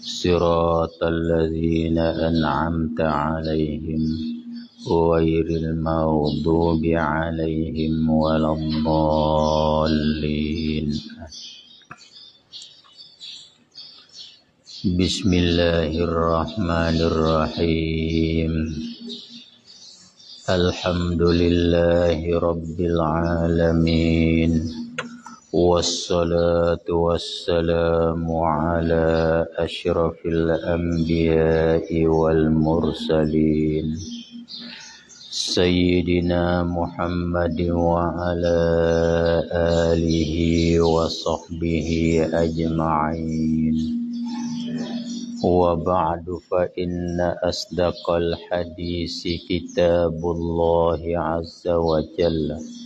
صراط الذين أنعمت عليهم غير المغضوب عليهم ولا الضالين بسم الله الرحمن الرحيم الحمد لله رب العالمين والصلاة والسلام على أشرف الأنبياء والمرسلين سيدنا محمد وعلى آله وصحبه أجمعين وبعد فإن أصدق الحديث كتاب الله عز وجل وعلى آله وصحبه أجمعين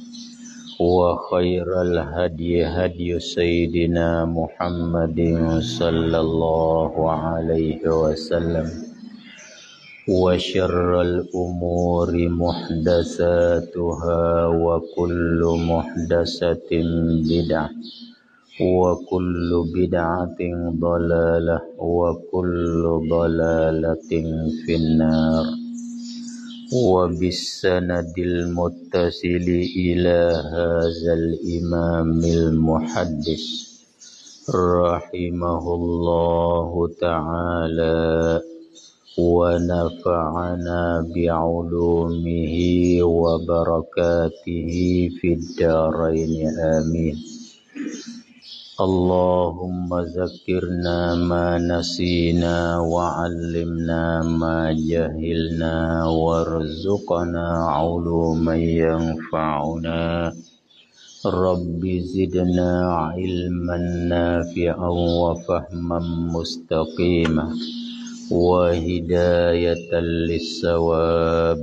وخير الهدي هدي سيدنا محمد صلى الله عليه وسلم وشر الأمور محدثاتها وكل محدثة بدعة وكل بدعة ضلالة وكل ضلالة في النار وبالسند المتصل إلى هذا الإمام المحدث رحمه الله تعالى ونفعنا بعلومه وبركاته في الدارين آمين اللهم ذكرنا ما نسينا وعلمنا ما جهلنا وارزقنا علوما ينفعنا رب زدنا علما نافعا وفهما مستقيما وهداية للصواب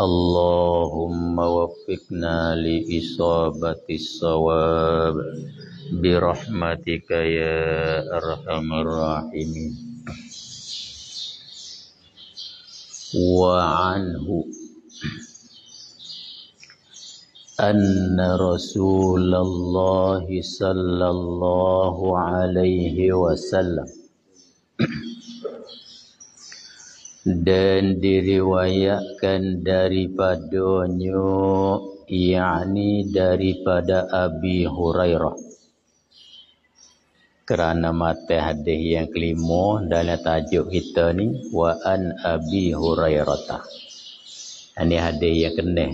اللهم وفقنا لإصابة الصواب birahmatika ya arhamar rahimin wa anhu anna rasulullah sallallahu alaihi wasallam dan diriwayatkan daripada daripadanya yakni daripada Abi Hurairah kerana mata hadis yang kelima dalam tajuk kita ni wa an abi hurairah ini hadis yang kena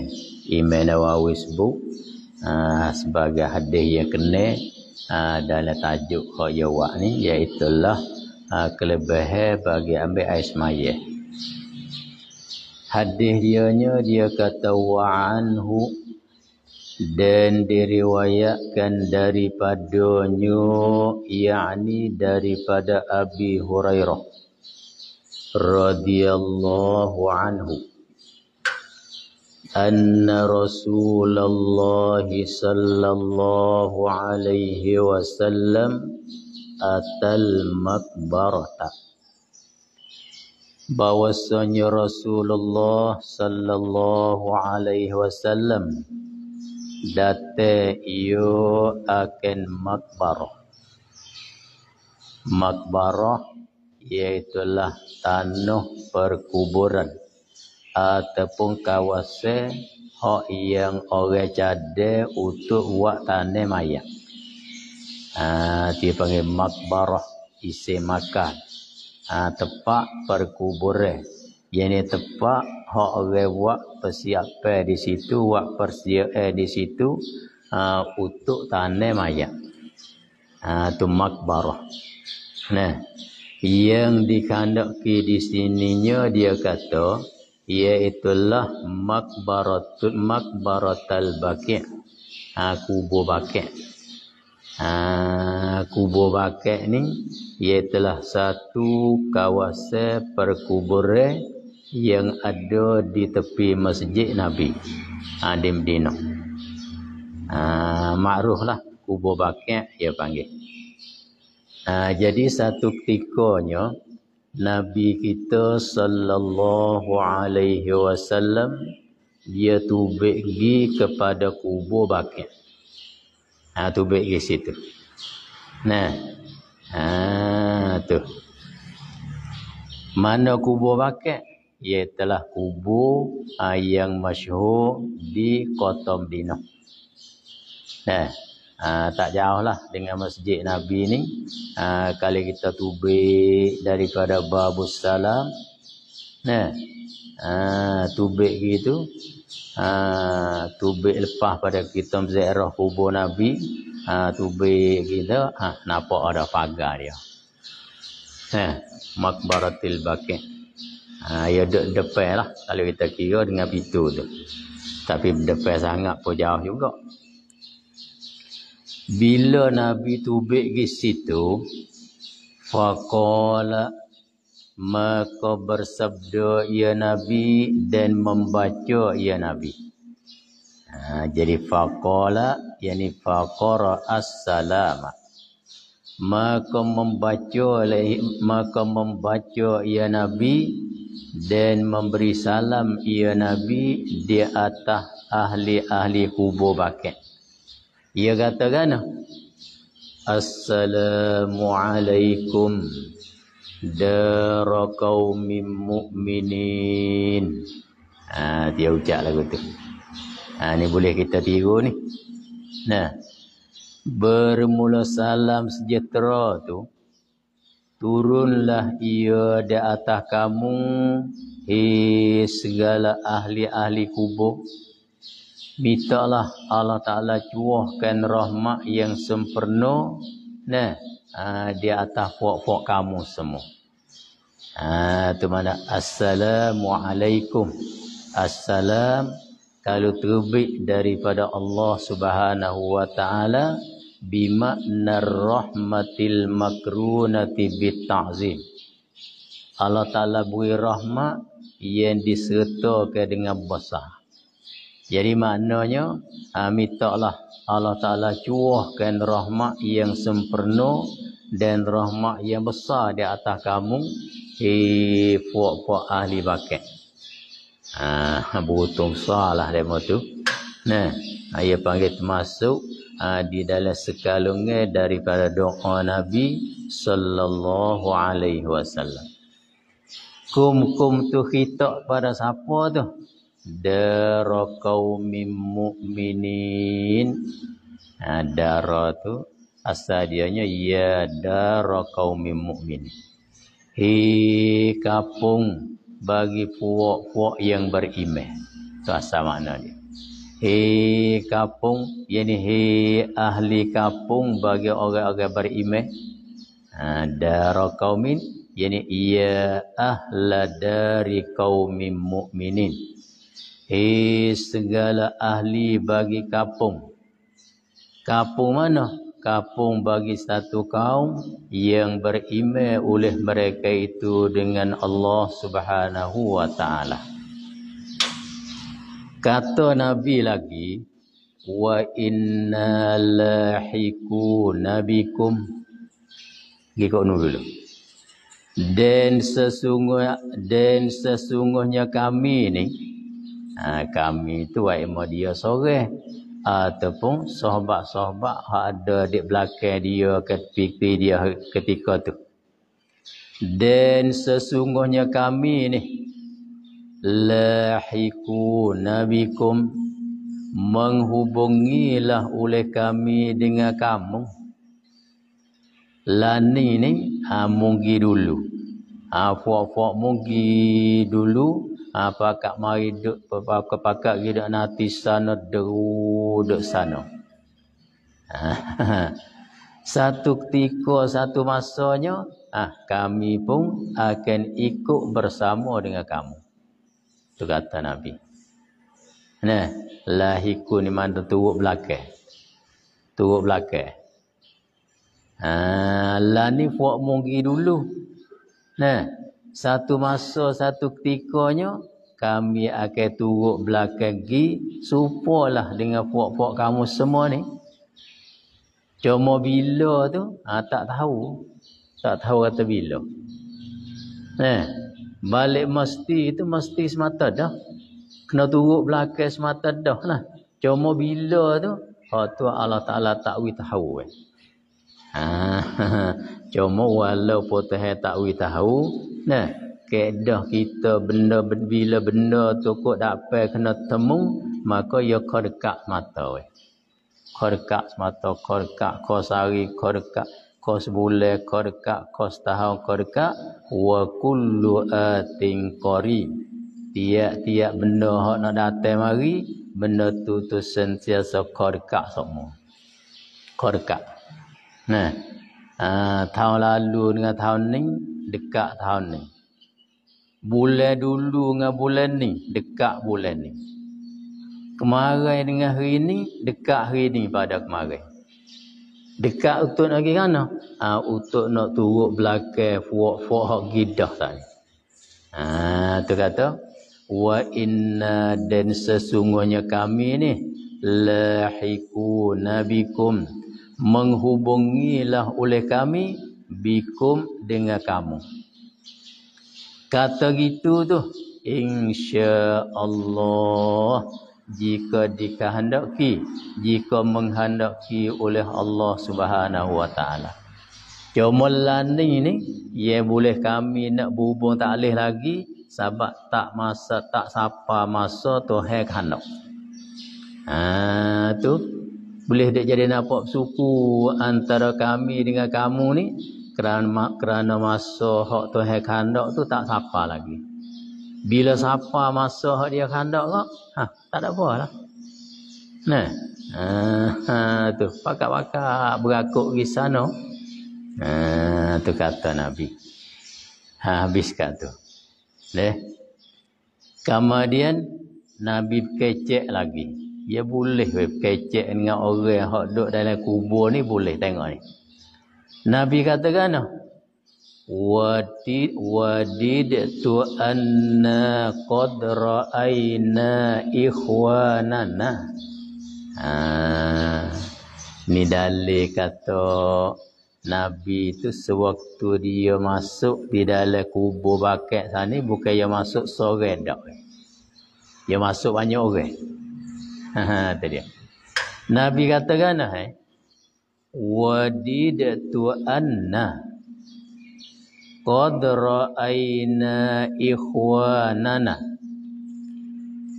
Imam Nawawi sebut uh, sebagai hadis yang kena uh, ha, dalam tajuk khayawak ni iaitu lah ha, kelebihan bagi ambil air semaya hadis dia dia kata wa anhu dan diriwayatkan daripadanya yakni daripada Abi Hurairah radhiyallahu anhu anna Rasulullah sallallahu alaihi wasallam atal makbarata bahwasanya Rasulullah sallallahu alaihi wasallam date iyo akan makbarah makbarah iaitu lah tanah perkuburan ataupun kawasan hak yang orang cade untuk buat tanah mayat ha, dia panggil makbarah isi makan ha, tempat perkuburan jadi tepat hak orang buat persiapan di situ, buat persiapan di situ uh, untuk tanam mayat. Ha, uh, tu makbarah. Nah, yang dikandaki di sininya dia kata iaitulah makbaratul makbaratul baqi' ha, kubur baqi' ha, kubur baqi' ni iaitulah satu kawasan perkuburan yang ada di tepi masjid Nabi ha, ah, di Medina. Ah, ha, Makruh lah kubur bakat dia panggil. Ha, jadi satu ketikanya Nabi kita sallallahu alaihi wasallam dia tubik pergi kepada kubur bakat. Ha, tubik pergi situ. Nah. Ha, tu. Mana kubur bakat? ialah kubur uh, yang masyhur di Kota Madinah. Nah, tak jauh lah dengan Masjid Nabi ni. Ha, kali kita tubik daripada Babu Salam. Nah, eh, uh, ha, tubik gitu. Uh, tubik lepas pada kita Zairah kubur Nabi. Uh, tubik kita. nampak ada pagar dia. Nah, eh, Makbaratil Bakit. Ha, ya duduk depan lah. Kalau kita kira dengan pintu tu. Tapi depan sangat pun jauh juga. Bila Nabi tubik di situ. Fakala. Maka bersabda ia ya Nabi. Dan membaca ia ya Nabi. Ha, jadi fakala. Yang ni fakara as-salamah. Maka membaca oleh maka membaca ia ya Nabi dan memberi salam ia Nabi di atas ahli-ahli kubur bakat. Ia kata kena. Assalamualaikum darakau min mu'minin. Ha, dia ucap lagu tu. Ha, ni boleh kita tiru ni. Nah, bermula salam sejahtera tu turunlah ia di atas kamu hei segala ahli-ahli kubur mintalah Allah Taala cuahkan rahmat yang sempurna nah ha, di atas puak-puak kamu semua ha tu mana assalamualaikum assalam kalau terbit daripada Allah Subhanahu wa taala bima'na rahmatil makrunati bitazim Allah Ta'ala beri rahmat yang disertakan dengan besar jadi maknanya ha, minta lah Allah Ta'ala cuahkan rahmat yang sempurna dan rahmat yang besar di atas kamu hei puak-puak ahli bakat ha, butung salah demo tu nah ia panggil termasuk uh, di dalam sekalungnya daripada doa Nabi sallallahu alaihi wasallam. Kum-kum tu khitab pada siapa tu? Dara qaumim mu'minin. Ha, dara tu asal dianya ya dara qaumim mu'minin. Hi kapung bagi puak-puak yang beriman. Tu asal maknanya. Hei kampung, yani hei ahli kapung bagi orang-orang beriman. Ha, dara kaumin, yani ia ahla dari kaum mukminin. Hei segala ahli bagi kapung, kapung mana? Kapung bagi satu kaum yang beriman oleh mereka itu dengan Allah subhanahu wa ta'ala. Kata Nabi lagi wa inna lahiku nabikum gi kok nu dulu dan sesungguhnya dan sesungguhnya kami ni ha, kami tu wa ima dia sore ataupun ha, sahabat-sahabat ada di belakang dia ke dia ketika tu dan sesungguhnya kami ni lahiku nabikum menghubungilah oleh kami dengan kamu lani ni ha munggi dulu ha fuak-fuak munggi dulu ha pakak mari duk pakak-pakak gi dak nanti sana deru dak sana satu ketika satu masanya ah kami pun akan ikut bersama dengan kamu itu kata Nabi. Nah, lahiku ni mana turut belakang. Turut belakang. Ha, lah ni fuak mungi dulu. Nah, satu masa, satu ketikanya, kami akan turut belakang gi supalah dengan puak-puak kamu semua ni cuma bila tu ha, tak tahu tak tahu kata bila nah Balik mesti itu mesti semata dah. Kena turut belakang semata dah lah. Cuma bila tu? Ha tu Allah Ta'ala ta'wi tahu eh. Ha, cuma walaupun tahu ta'wi tahu. Nah, keadaan kita benda bila benda tu kok dapat kena temu. Maka ia ya kau dekat mata eh. Kau dekat semata, kau dekat, kau sari, kau dekat kau sebulan kau dekat kau setahun kau dekat wa kullu atin qari tiap-tiap benda hak nak datang mari benda tu tu sentiasa kau dekat semua kau dekat nah ah tahun lalu dengan tahun ni dekat tahun ni bulan dulu dengan bulan ni dekat bulan ni kemarin dengan hari ni dekat hari ni pada kemarin Dekat utut nak pergi mana? Ha, utut nak turut belakang fuak-fuak hak gidah tadi. Ha, tu kata, Wa inna dan sesungguhnya kami ni, Lahiku nabikum, menghubungilah oleh kami, bikum dengan kamu. Kata gitu tu, insya Allah jika dikehendaki jika menghendaki oleh Allah Subhanahu wa taala cuma lani ni ia ya boleh kami nak berhubung tak boleh lagi sebab tak masa tak sapa masa Tuhan kehendak ha tu boleh dia jadi nampak suku antara kami dengan kamu ni kerana kerana masa hak Tuhan kehendak tu tak sapa lagi bila sapa masa hak dia kehendak ha tak ada apa lah. Nah, ha, ha, tu pakak-pakak berakuk di sana. Ha, tu kata Nabi. Ha, habiskan tu. Leh. Kemudian Nabi kecek lagi. Ya boleh kecek dengan orang yang duduk dalam kubur ni boleh tengok ni. Nabi kata kan, Wadid tu anna qad ra'ayna ikhwanana ha. Ni dalih kata Nabi tu sewaktu dia masuk di dalam kubur bakat sana Bukan dia masuk sore tak Dia masuk banyak orang Ha, ha dia. Nabi kata kan Wadid tu anna qad ra'aina ikhwanana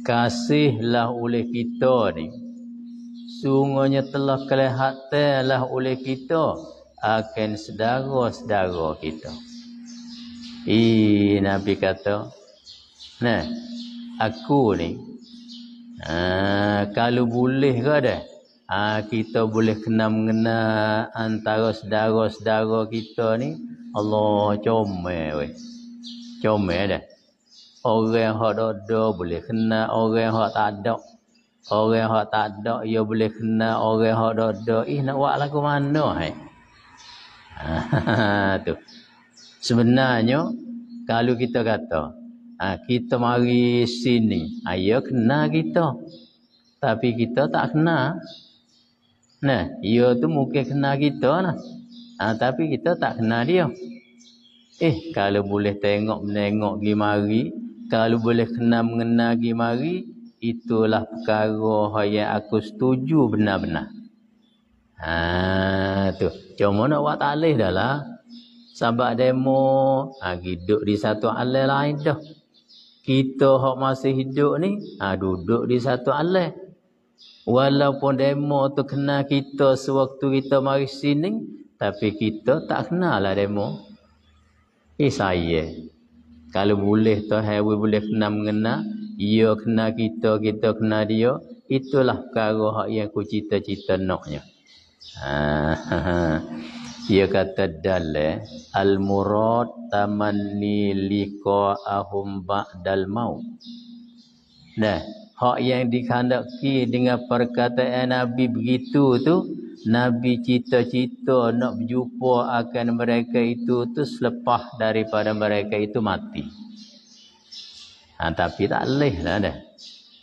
kasihlah oleh kita ni sungguhnya telah kelihatanlah oleh kita akan sedara-sedara kita i nabi kata nah aku ni ha, kalau boleh ke dah ha, kita boleh kena mengena antara sedara-sedara kita ni อัลลอฮ์เจ้าแม่เว้ยเจ้าแม่เด้อเอาเรื่องหัวโดดบุเลขึ้นนะเอาเรื่องหัวตาดอกเอาเรื่องหัวตาดอกโยบุเลขึ้นนะเอาเรื่องหัวโดดอีนักว่าละกูมันเนาะเฮ้ยตุ sebenarnya kalau kita kata ah kita mari sini ayo kena kita tapi kita tak kena nah ia tu mungkin kena kita nah Ha, tapi kita tak kenal dia. Eh, kalau boleh tengok-menengok pergi mari, kalau boleh kenal-mengenal pergi mari, itulah perkara yang aku setuju benar-benar. Ha, tu. Cuma nak buat alih dah lah. Sahabat demo, ha, hidup di satu alih lain dah. Kita yang masih hidup ni, ha, duduk di satu alih. Walaupun demo tu kenal kita sewaktu kita mari sini, tapi kita tak kenal lah demo. Eh saya. Kalau boleh tu, hewi boleh kena mengenal. Ia kena kita, kita kena dia. Itulah perkara hak yang ku cita-cita noknya. Ha, ha, ha. Ia kata dalai. Eh. Al-murad tamani liqa ahum ba'dal maut. Nah, hak yang dikandaki dengan perkataan Nabi begitu tu. Nabi cita-cita nak berjumpa akan mereka itu tu selepas daripada mereka itu mati. Ha, tapi tak leh lah dah.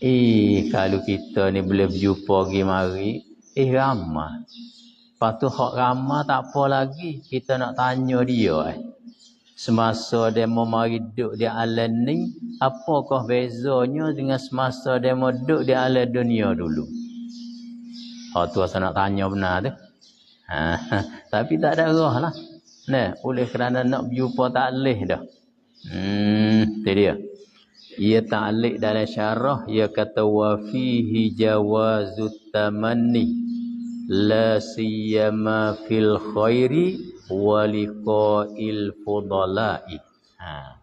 Eh, kalau kita ni boleh berjumpa pergi mari, eh ramah. Lepas tu hak ramah tak apa lagi. Kita nak tanya dia eh. Semasa dia mau mari duduk di alam ni, apakah bezanya dengan semasa dia mau duduk di alam dunia dulu? Oh, tu asal nak tanya benar tu. Ha, tapi tak ada roh lah. Nah, oleh kerana nak berjumpa tak boleh dah. Hmm, tu dia. Ia ta'alik dalam syarah. Ia kata, Wafihi jawazut tamani. La siyama fil khairi walikail fudala'i. Ha.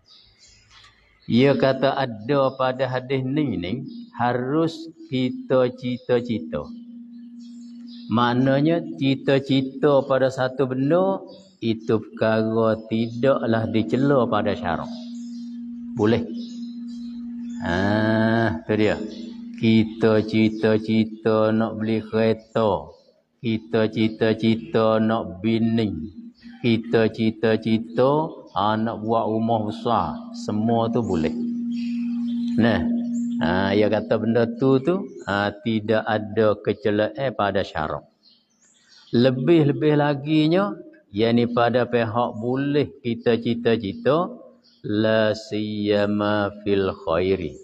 Ia kata ada pada hadis ni ni harus kita cita-cita. Maknanya cita-cita pada satu benda itu perkara tidaklah dicela pada syarak. Boleh. Ah, ha, tu dia. Kita cita-cita nak beli kereta. Kita cita-cita nak bini. Kita cita-cita ah, nak buat rumah besar. Semua tu boleh. Nah, Ha, ia kata benda tu tu ha, tidak ada eh pada syarak. Lebih-lebih lagi laginya yakni pada pihak boleh kita cita-cita la siyama fil khairi.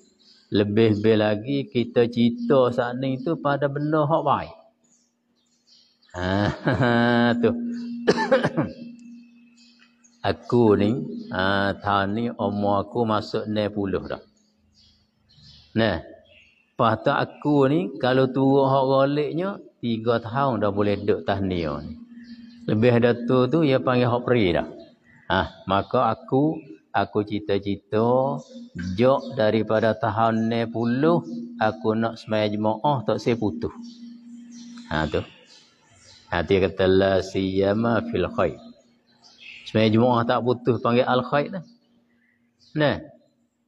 Lebih-lebih lagi kita cita saat ni tu pada benda hak baik. Ha, ha tu. aku ni ha, tahun ni umur aku masuk 90 dah. Nah. Pahta aku ni kalau turun hak galiknya tiga tahun dah boleh duduk tahniah ni. Lebih dah tu tu ia panggil hak peri dah. Ha, maka aku aku cita-cita jok daripada tahun ni puluh aku nak semaya jemaah tak saya putus. Ha tu. Ha dia kata la siyama fil khair. Semaya jemaah tak putus panggil al khair dah. Nah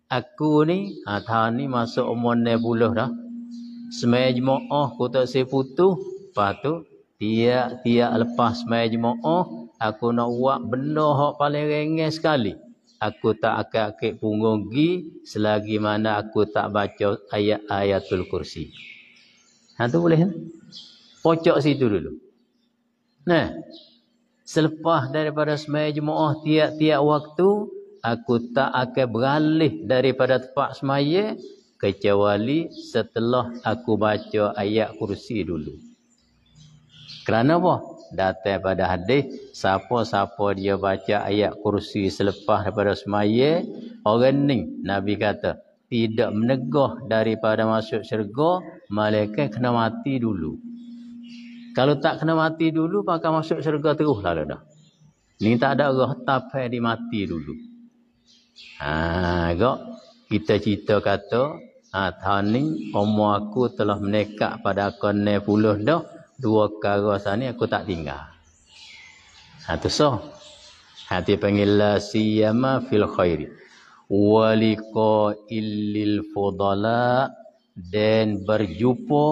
aku ni ha tahun ni masuk umur 90 dah semai jemaah aku tak saya putus patut dia dia lepas semai jemaah aku nak buat benda hak paling ringan sekali aku tak akan akik punggung gi selagi mana aku tak baca ayat-ayatul kursi ha tu boleh kan pocok situ dulu nah selepas daripada semai jemaah tiap-tiap waktu aku tak akan beralih daripada tempat semaya kecuali setelah aku baca ayat kursi dulu. Kerana apa? Datang pada hadis, siapa-siapa dia baca ayat kursi selepas daripada semaya, orang ni, Nabi kata, tidak menegah daripada masuk syurga, malaikat kena mati dulu. Kalau tak kena mati dulu, maka masuk syurga teruslah dah. Ni tak ada roh tapai di mati dulu. Ha, kok kita cerita kata, ha, tahun ni aku telah menekak pada aku ni puluh dah. Dua kara sana aku tak tinggal. Ha, tu so. Hati panggil la siyama fil khairi. Waliqa illil fudala dan berjumpa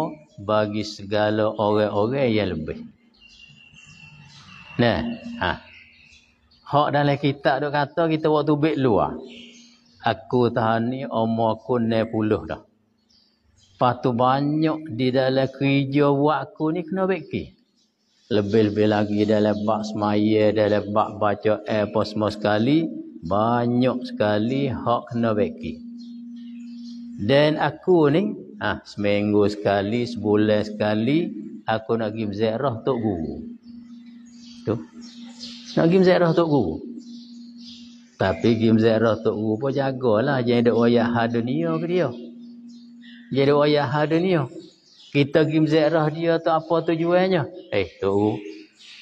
bagi segala orang-orang yang lebih. Nah, ha. Hak dalam kitab tu kata kita waktu bek luar. Aku tahan ni umur aku 90 dah. Patu banyak di dalam kerja buat aku ni kena beki. Lebih-lebih lagi dalam bak semaya, dalam bak baca air pun semua sekali. Banyak sekali hak kena beki. Dan aku ni, ah ha, seminggu sekali, sebulan sekali, aku nak pergi berzairah untuk guru. Tu, nak pergi mziarah Tok Guru. Tapi pergi mziarah Tok Guru pun jagalah. Jangan ada wayah hadunia ke dia. Jangan ada wayah hadunia. Kita pergi mziarah dia tu apa tujuannya. Eh Tok Guru.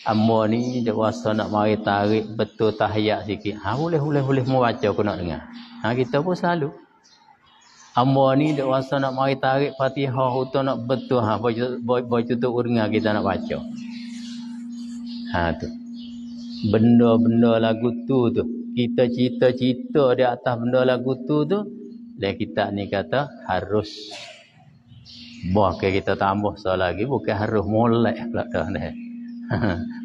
Amma ni dia rasa nak mari tarik betul tahiyat sikit. Ha boleh boleh boleh membaca aku nak dengar. Ha kita pun selalu. Amma ni dia rasa nak mari tarik Fatihah utuh nak betul ha baca baca tu dengar kita nak baca. Ha tu benda-benda lagu tu tu kita cita-cita di atas benda lagu tu tu dan kita ni kata harus buah ke kita tambah soal lagi bukan harus molek pula dah ni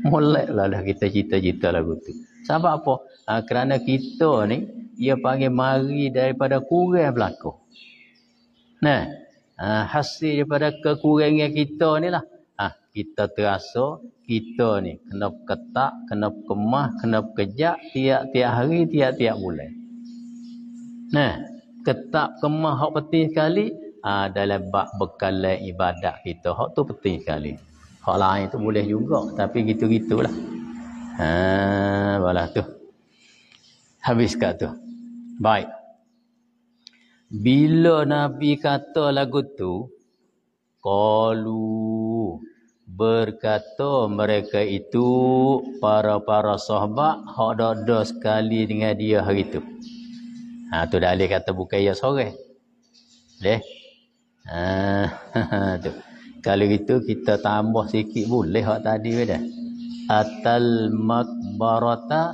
molek lah dah kita cita-cita lagu tu sebab apa ha, kerana kita ni ia panggil mari daripada kurang belakang nah ha, hasil daripada kekurangan kita ni lah kita terasa kita ni kena ketak, kena kemah, kena kejak tiap-tiap hari, tiap-tiap bulan. Nah, ketak kemah hak penting sekali adalah dalam bab bekalan ibadat kita. Hak tu penting sekali. Hak lain tu boleh juga tapi gitu-gitulah. Ha, balah tu. Habis kat tu. Baik. Bila Nabi kata lagu tu, qalu Berkata mereka itu para-para sahabat hak dah sekali dengan dia hari itu. Ha tu dalil kata bukan ya sore. Leh. Ha tu. Kalau gitu kita tambah sikit boleh hak tadi beda. Atal makbarata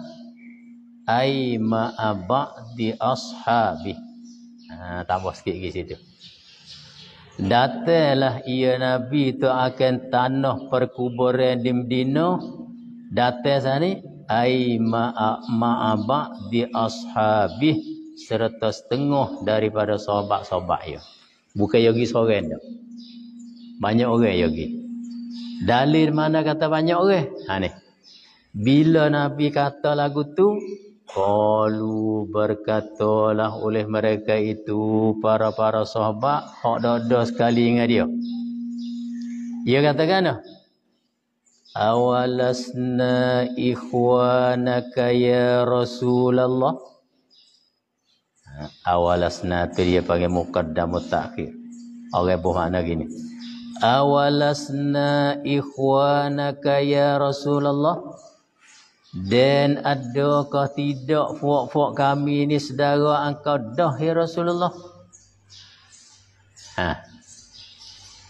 ai ma'abdi ashabi. Ha tambah sikit lagi situ. Datanglah ia Nabi tu akan tanah perkuburan di Medina. Datang sana. Ai ma'abak di ashabih. Serta setengah daripada sahabat-sahabat ia. Bukan yogi seorang tu. Banyak orang yogi. Dalil mana kata banyak orang? Ha ni. Bila Nabi kata lagu tu, Kalu berkatalah oleh mereka itu para-para sahabat hak dada sekali dengan dia. Dia katakan kan? Awalasna ikhwanaka ya Rasulullah. Ha, awalasna tu dia panggil muqaddam ta'khir. Orang buh makna gini. Awalasna ikhwanaka ya Rasulullah. Dan adakah tidak fuak-fuak kami ini saudara engkau dah ya Rasulullah? Ha.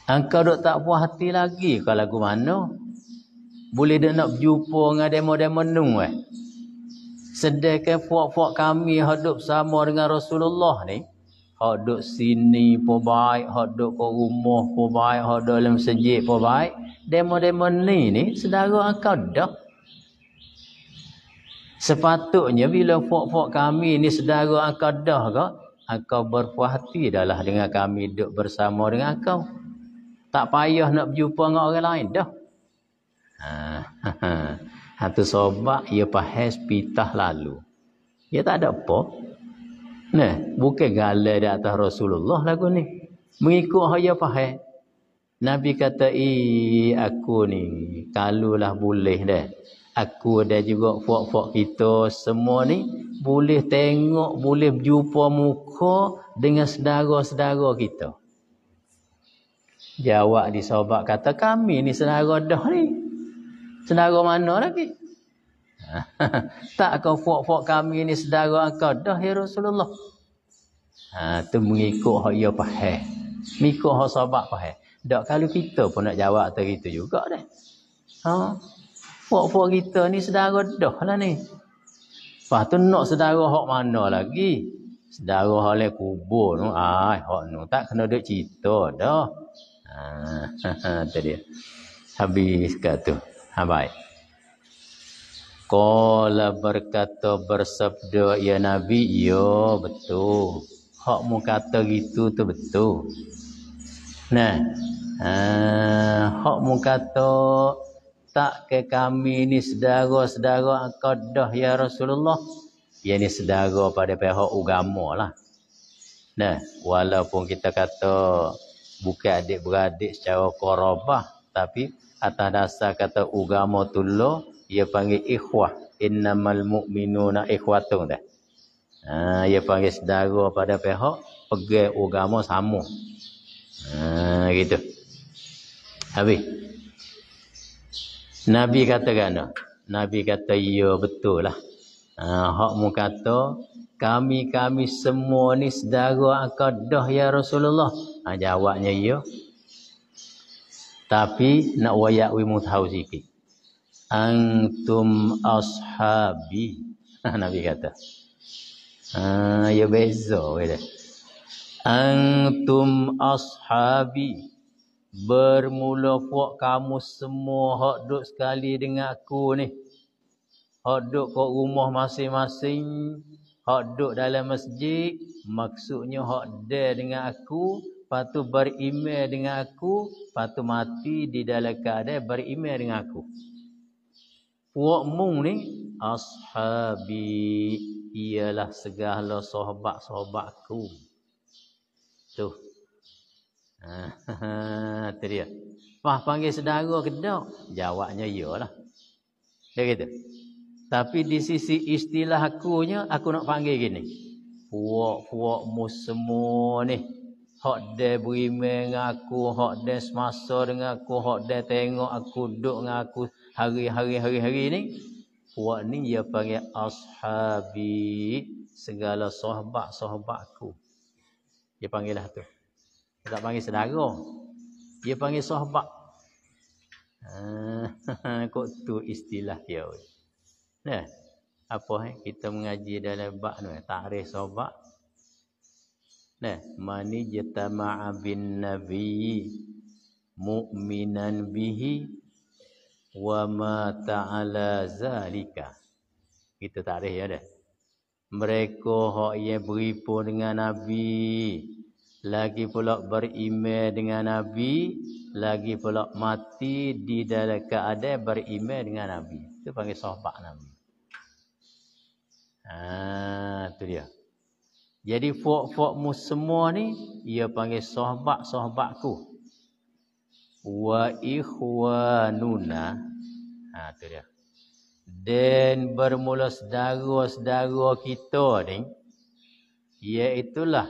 Engkau dok tak puas hati lagi kalau aku mana? Boleh dia nak berjumpa dengan demo-demo nung eh? Sedekah fuak-fuak kami hidup sama dengan Rasulullah ni. Hidup sini pun baik. Hidup ke rumah pun baik. Hidup dalam sejik pun baik. Demo-demo ni ni, saudara engkau dah. Sepatutnya bila fok-fok kami ni sedara akau dah ke, akau berpuhati dahlah dengan kami duduk bersama dengan akau. Tak payah nak berjumpa dengan orang lain dah. Ha, ha, sobat, ia ya pahas pitah lalu. Ia ya tak ada apa. Nah, bukan galai di atas Rasulullah lagu ni. Mengikut hoya pahai. Nabi kata, "I aku ni kalulah boleh dah." aku ada juga fuak-fuak kita semua ni boleh tengok boleh berjumpa muka dengan saudara-saudara kita jawab di sahabat kata kami ni saudara dah ni saudara mana lagi tak kau fuak-fuak kami ni saudara kau dah ya Rasulullah ha, tu mengikut hak ia ya pahal mengikut hak sahabat pahal tak kalau kita pun nak jawab atau kita juga dah ha? Puak-puak kita ni sedara dah lah ni. Lepas tu nak sedara hak mana lagi? Sedara hak lain kubur tu. Ah, hak tu. Tak kena duk cerita dah. Ha, ha, Habis kat tu. Ha, baik. Kala berkata bersabda ya Nabi. Ya, betul. Hak mu kata gitu tu betul. Nah, ha, ah, hak mu kata tak ke kami ni sedara-sedara engkau ya Rasulullah. Ya ni sedara pada pihak agama lah. Nah, walaupun kita kata bukan adik beradik secara korobah. Tapi atas dasar kata agama tu lo, ia panggil ikhwah. Innamal mu'minuna ikhwatun dah. Ha, ia panggil sedara pada pihak pegang agama sama. Ha, gitu. Habis. Nabi kata kan? Nabi kata, ya betul lah. Ha, hak mu kata, kami-kami semua ni sedara akadah ya Rasulullah. Ha, jawabnya, ya. Tapi, nak wayak wimu tahu sikit. Antum ashabi. Ha, Nabi kata. Ha, ya beza. Antum ashabi. Antum ashabi. Bermula puak kamu semua hak duduk sekali dengan aku ni. Hak duduk kat rumah masing-masing. Hak duduk dalam masjid. Maksudnya hak dare dengan aku. Lepas tu berimel dengan aku. Lepas tu mati di dalam keadaan berimel dengan aku. Puak mung ni. Ashabi. Ialah segala sahabat-sahabatku. Tuh. Ah, itu dia. Fah panggil sedara ke tak? Jawabnya lah. Dia kata. Tapi di sisi istilah aku nya, aku nak panggil gini. Puak-puak musmu ni. Hak dia berima dengan aku. Hak dia semasa dengan aku. Hak dia tengok aku. Duduk dengan aku. Hari-hari-hari-hari ni. Puak ni dia panggil ashabi. Segala sahabat-sahabatku. Dia panggil lah tu tak panggil saudara. Dia panggil sahabat. Ah, kok tu istilah dia. Nah, apa eh? kita mengaji dalam bab ni? Takrif sahabat. Nah, mani jatama'a bin nabi mu'minan bihi wa ma ta'ala zalika. Kita takrif ya dah. Mereka hak yang beripun dengan Nabi lagi pula berimeh dengan Nabi, lagi pula mati di dalam keadaan berimeh dengan Nabi. Itu panggil sahabat Nabi. Ha, itu dia. Jadi fuak-fuakmu semua ni, ia panggil sahabat-sahabatku. Wa ikhwanuna. ah ha, tu dia. Dan bermula sedara-sedara kita ni, iaitulah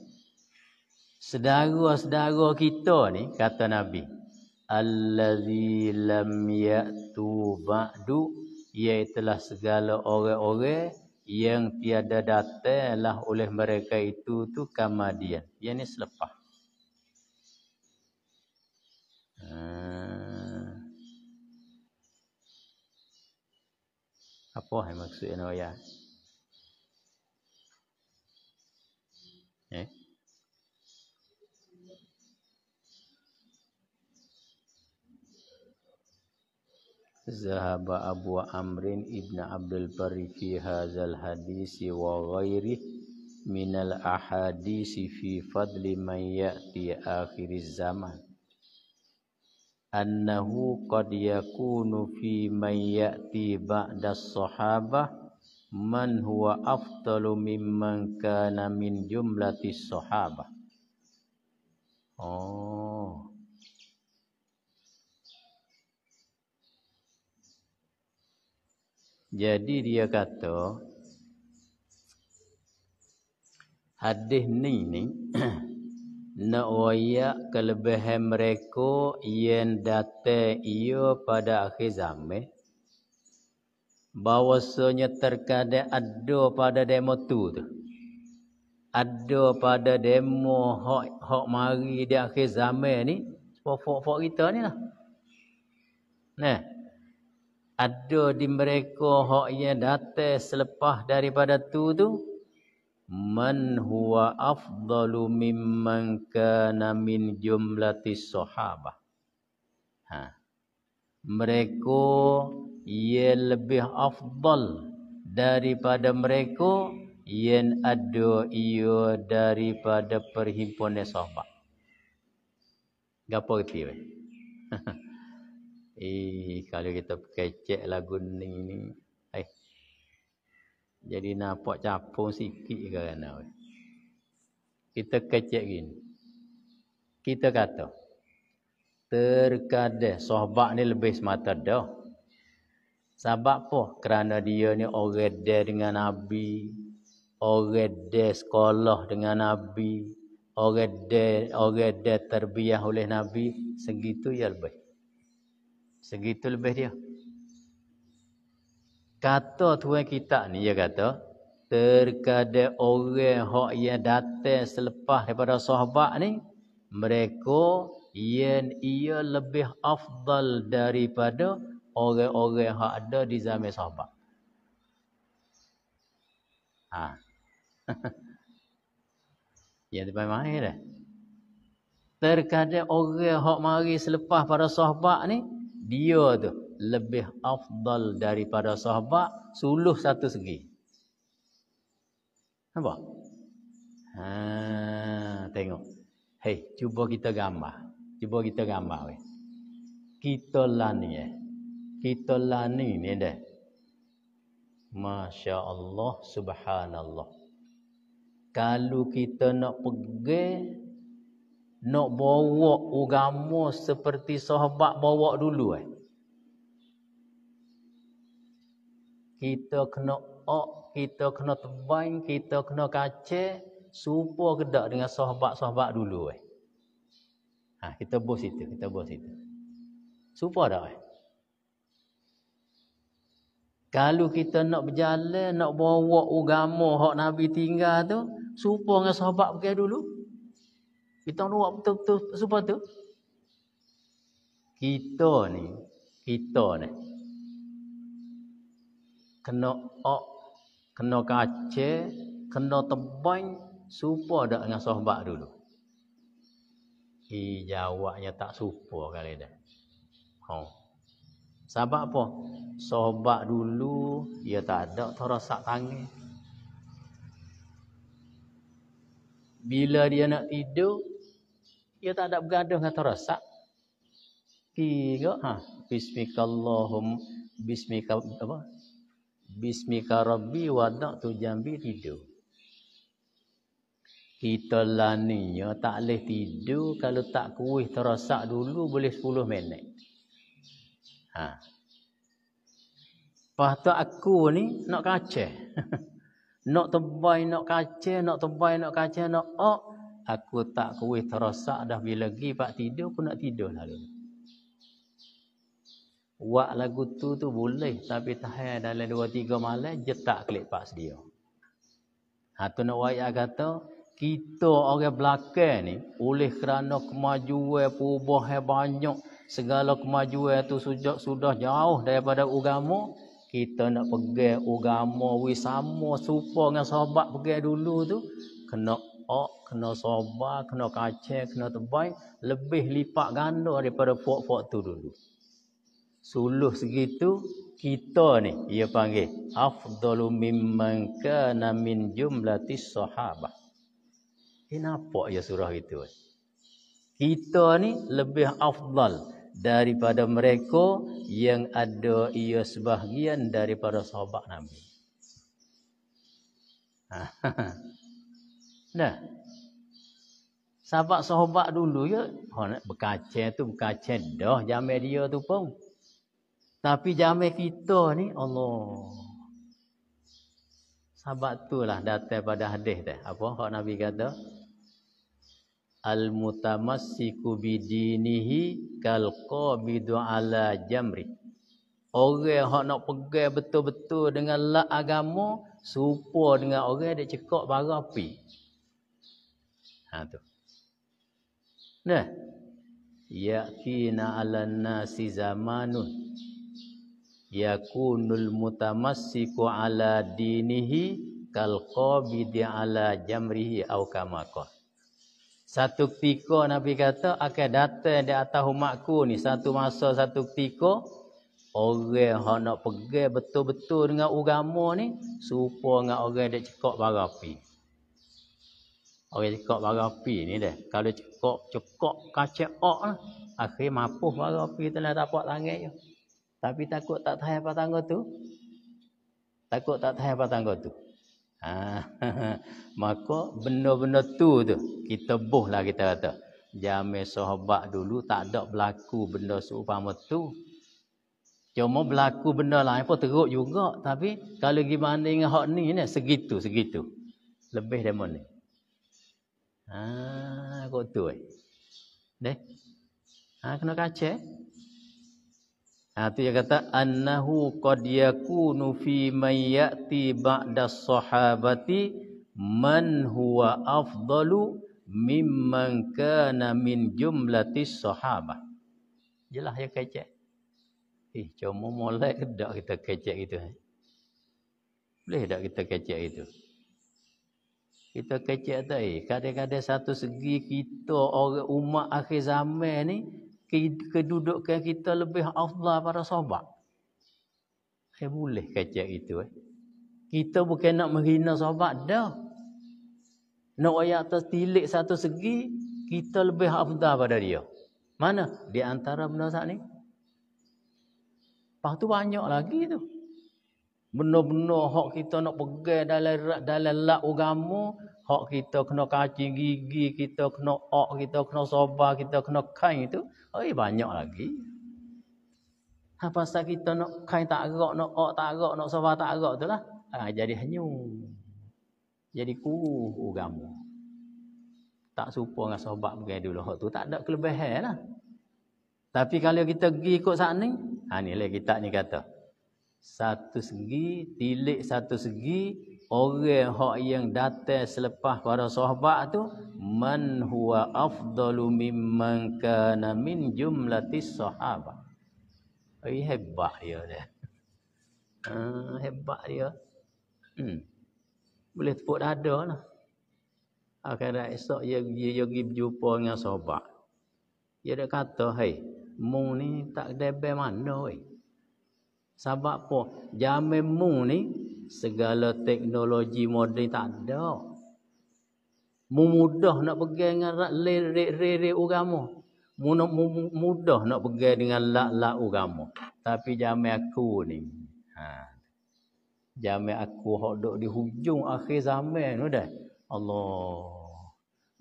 Sedara-sedara kita ni kata Nabi allazi lam ya'tu ba'du iaitu lah segala orang-orang yang tiada datanglah oleh mereka itu tu kemudian ni selepas hmm. apa maksudnya ayat ذهب أبو أمرين ابن عبد البر في هذا الحديث وغيره من الأحاديث في فضل من يأتي آخر الزمان أنه قد يكون في من يأتي بعد الصحابة من هو أفضل ممن كان من جملة الصحابة. Oh. Jadi dia kata hadis ni ni nak wayak kelebihan mereka yang datang ia pada akhir zaman bahwasanya terkadang ada pada demo tu tu ada pada demo hok hok mari di akhir zaman ni fok fok kita ni lah nah ada di mereka hak yang datang selepas daripada tu tu man huwa afdalu mimman kana min jumlatis sahabah ha mereka ia lebih afdal daripada mereka yang ada ia daripada perhimpunan sahabat gapo kita Eh, kalau kita pakai cek lagu ni ni. Eh. Jadi nampak capung sikit ke kan. Kita kecek gini. Kita kata. terkadang sohbat ni lebih semata dah. Sebab apa? Kerana dia ni orang dah dengan Nabi. Orang dah sekolah dengan Nabi. Orang dah, orang dah terbiah oleh Nabi. Segitu ya lebih. Segitu lebih dia. Kata tuan kita ni, dia kata, terkadang orang yang datang selepas daripada sahabat ni, mereka yang ia lebih afdal daripada orang-orang hak ada di zaman sahabat. Ha. ya depan mai dah. Terkadang orang hok mari selepas para sahabat ni dia tu lebih afdal daripada sahabat suluh satu segi. Nampak? Ha, tengok. Hei, cuba kita gambar. Cuba kita gambar. Weh. Kita lah ni. Eh. Kita lah ni. ni dah. Masya Allah, Subhanallah. Kalau kita nak pergi nak bawa agama seperti sahabat bawa dulu eh. Kita kena ok, kita kena tebang, kita kena kace, supaya kedak dengan sahabat-sahabat dulu eh. Ha, kita bos situ, kita bos situ. Supaya dak eh. Kalau kita nak berjalan, nak bawa agama hak Nabi tinggal tu, supaya dengan sahabat pergi dulu. Kita nak betul-betul support tu. Kita ni, kita ni. Kena ok, kena kace, kena tebang supo dak dengan sahabat dulu. I jawabnya tak supo kali dah. Ha. Oh. Sebab apa? Sahabat dulu ia ya tak ada terasa tangan. Bila dia nak tidur, ia tak ada bergaduh atau rasa. Tiga. Ha. Bismikallahum. Bismika. Apa? Bismika Rabbi wadak tu jambi tidur. Kita laninya tak boleh tidur kalau tak kuih terosak dulu boleh 10 minit. Ha. Lepas tu aku ni nak kaceh. nak tebai, nak kaceh, nak tebai, nak kaceh, nak ok aku tak kuih terasa dah bila lagi pak tidur aku nak tidur lah dulu. Buat lagu tu tu boleh tapi tahan dalam dua tiga malam jetak klik pas dia. Ha tu nak wayak kata kita orang belakang ni oleh kerana kemajuan perubahan banyak segala kemajuan tu sudah sudah jauh daripada agama kita nak pergi agama wi sama serupa dengan sahabat pergi dulu tu kena ok, kena sobar, kena kacir, kena terbaik. Lebih lipat ganda daripada puak-puak tu dulu. Suluh segitu, kita ni, ia panggil. Afdalu mimmankana min jumlatis sahabah. Eh, apa ya surah itu? Kita ni lebih afdal daripada mereka yang ada ia sebahagian daripada sahabat Nabi. Ha, Dah. Sahabat sahabat dulu ya. Ha, berkaca tu berkaca dah jamai dia tu pun. Tapi jamai kita ni Allah. Sahabat tu lah datang pada hadis dah. Apa hak Nabi kata? Al-mutamassiku bidinihi kalqabidu ala jamri. Orang hak nak pegang betul-betul dengan la agama serupa dengan orang dia cekak bara api. Nah ha, tu. Nah. Yaqina 'alan nasi zamanun yakunul mutamassiku 'ala dinihi kal qabidi 'ala jamrihi aw kama Satu ketika Nabi kata akan datang di atas umatku ni satu masa satu ketika orang hendak nak pergi betul-betul dengan agama ni serupa dengan orang dak cekok barapi. Orang cekok barang api ni dah. Kalau cekok, cekok, kacik, ok lah. Akhir mampuh barang api tu lah tapak langit je. Tapi takut tak tahan apa tangga tu. Takut tak tahan apa tangga tu. Ha. Maka benda-benda tu tu. Kita buh lah kita kata. Jamil sahabat dulu tak ada berlaku benda seumpama tu. Cuma berlaku benda lain pun teruk juga. Tapi kalau gimana dengan hak ni ni. Segitu, segitu. Lebih dari mana ni. Ah, kok tu eh. Deh. Haa, kena kaca eh. Haa, tu dia kata, Annahu qad yakunu fi man ya'ti ba'da sahabati man huwa afdalu mimman kana min jumlatis sahabah. Jelah ya kecek. Eh, cuma mulai ke kita kecek itu? Boleh tak kita kecek itu? Kita kecil tak? Eh, kadang-kadang satu segi kita orang umat akhir zaman ni kedudukan kita lebih afdal pada sahabat. Eh, boleh kecil itu eh. Kita bukan nak menghina sahabat dah. Nak ayat tertilik satu segi, kita lebih afdal pada dia. Mana? Di antara benda saat ni. Lepas banyak lagi tu benar-benar hak kita nak pegang dalam dalam lak agama hak kita kena kacing gigi kita kena ok kita kena sobar kita kena kain itu oi oh, banyak lagi apa ha, sebab kita nak kain tak gerak nak ok tak gerak nak sobar tak gerak itulah ha, jadi hanyu jadi kuruh agama tak serupa dengan sobat pegang dulu hak tu tak ada kelebihanlah tapi kalau kita pergi ikut sana ha inilah kita ni kata satu segi tilik satu segi orang hak yang datang selepas para sahabat tu man huwa afdalu mimman kana min jumlatis sahabat ai hebat dia ni uh, ha, hebat dia hmm. boleh tepuk dada lah akan ada esok dia dia pergi berjumpa dengan sahabat dia dah kata hai hey, mung ni tak debel mana weh sebab apa? Jamin mu ni segala teknologi moden tak ada. Mu mudah nak pergi dengan lere-lere agama. Mu mudah nak pergi dengan la la agama. Tapi jamin aku ni. Ha. Jamin aku hok duk di hujung akhir zaman tu dah. Allah.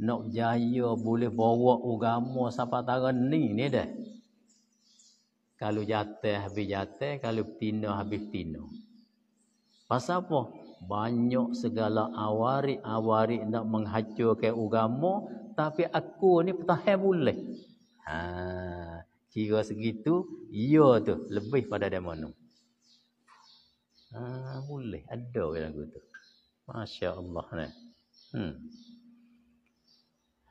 Nak jaya boleh bawa agama sampai tarah ni ni dah. Kalau jatuh habis jatuh, kalau tino habis tino. Pasal apa? Banyak segala awari-awari nak menghancurkan agama, tapi aku ni pertahan boleh. Ha, kira segitu, ya tu lebih pada demono. Ha, boleh ada orang gitu. Masya-Allah ni. Hmm.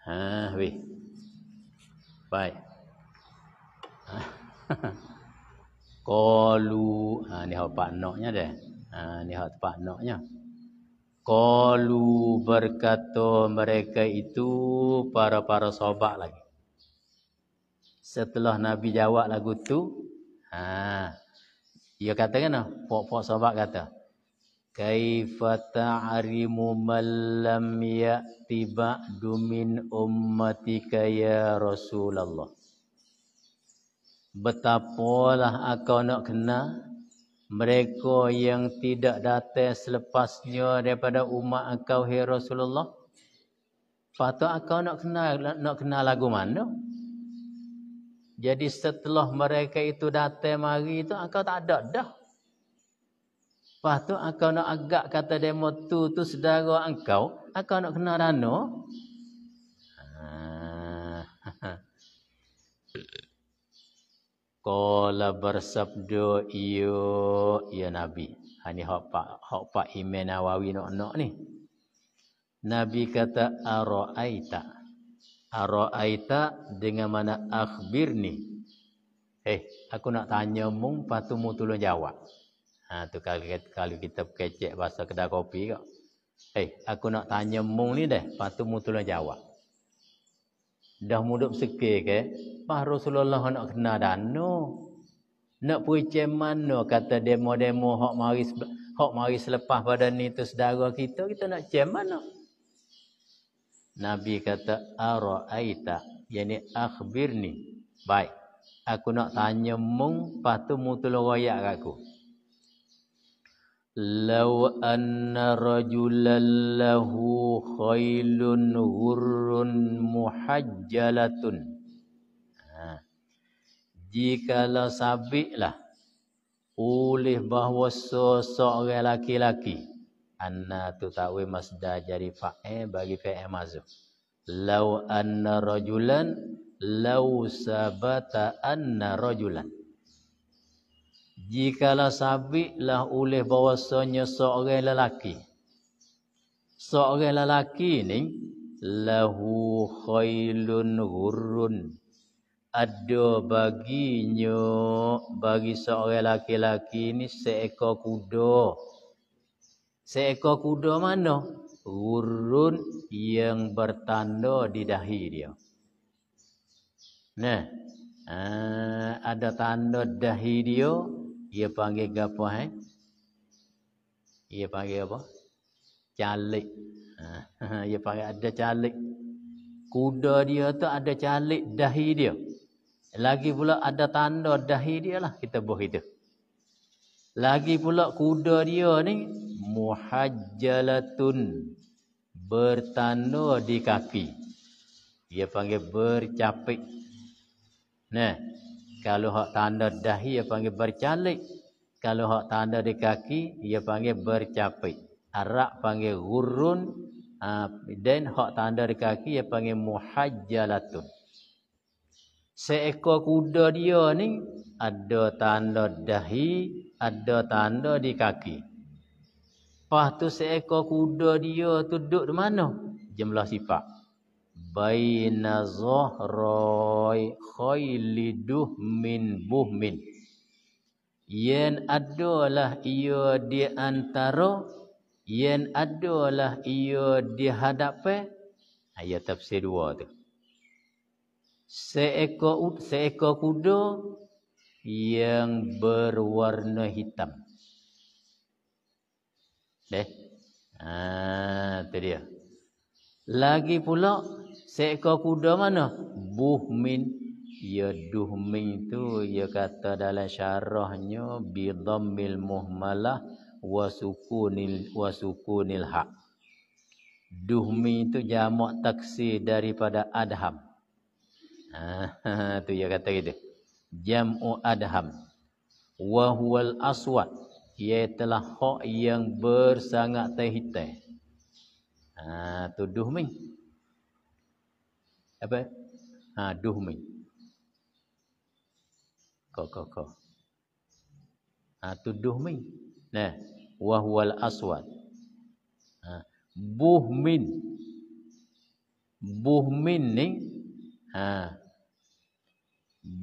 Ha, weh. Baik. Ha. Qalu ha ni hak pak noknya deh. Ha ni hak pak noknya. Qalu berkata mereka itu para-para sahabat lagi. Setelah Nabi jawab lagu tu, ha dia kata kan noh, pok-pok sahabat kata. Kaifa ta'rimu man lam ya'ti ba'du min ummatika ya Rasulullah. Betapalah akau nak kena mereka yang tidak datang selepasnya daripada umat akau hai Rasulullah. Patut akau nak kena nak kena lagu mana? Jadi setelah mereka itu datang mari itu akau tak ada dah. Patut akau nak agak kata demo tu tu saudara engkau, akau nak kena rana. Kala bersabda iyo ya Nabi. Ha hak pak hak pak Imam Nawawi nok-nok ni. Nabi kata aroaita, aroaita dengan mana ni. Eh, aku nak tanya mung patumu tolong jawab. Ha tu kalau kita kecek bahasa kedai kopi kok. Eh, aku nak tanya mung ni deh, patumu tolong jawab dah mudup sekir ke Pak Rasulullah nak kena dano nak pergi macam mana kata demo-demo hak mari hak mari selepas pada ni tu saudara kita kita nak macam mana Nabi kata araita yani akhbirni baik aku nak tanya mung patu mutul royak aku لو أن رجلا له khailun hurun muhajjalatun. jika la sabik lah oleh bahawa sosok lelaki-laki anna tu takwe masdar jadi fa'e bagi fa'e mazuh Lau anna rajulan law sabata anna rajulan Jikalau lah oleh bahwasanya seorang lelaki. Seorang lelaki ni. Lahu khailun hurun. Ada baginya bagi seorang lelaki-lelaki ni seekor kuda. Seekor kuda mana? Hurun yang bertanda di dahi dia. Nah. Ah, ada tanda dahi dia ia panggil gapo hai? Ia panggil apa? Calik. ia panggil ada calik. Kuda dia tu ada calik dahi dia. Lagi pula ada tanda dahi dia lah kita buat itu. Lagi pula kuda dia ni muhajjalatun bertanda di kaki. Ia panggil bercapik. Nah, kalau hak tanda dahi ia panggil bercalik. Kalau hak tanda di kaki ia panggil bercapik. Arak panggil gurun. Ha, dan hak tanda di kaki ia panggil muhajjalatun. Seekor kuda dia ni ada tanda dahi, ada tanda di kaki. Lepas tu seekor kuda dia tu duduk di mana? Jumlah sifat baina zahroi khailiduh min buhmin yen adalah ia di antara yen adalah ia di hadapan ha, ayat tafsir dua tu seekor seekor kuda yang berwarna hitam deh ah tu dia lagi pula Seekor kuda mana? Buhmin. Ya duhmin tu ya kata dalam syarahnya bi dhammil muhmalah wa sukunil wa sukunil ha. Duhmi itu jamak taksi daripada adham. Ha, tu ya kata gitu. Jam'u adham. Wa huwal aswad. Ia telah hak yang bersangat terhitai. Ha, tu duhmi apa ha duh mai ko ko ko ha tu duh mai nah wahwal aswad ha buhmin min buh min ni ha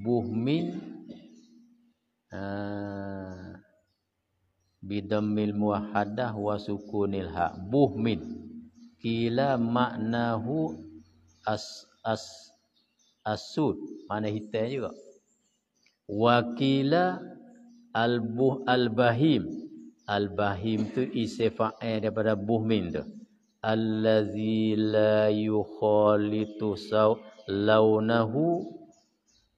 buh min ha bidammil muahadah wa sukunil ha buh kila maknahu as as asud mana hitam juga wakila albuh albahim albahim tu isfa'a daripada buhmin tu allazi la yukhalitu saw launahu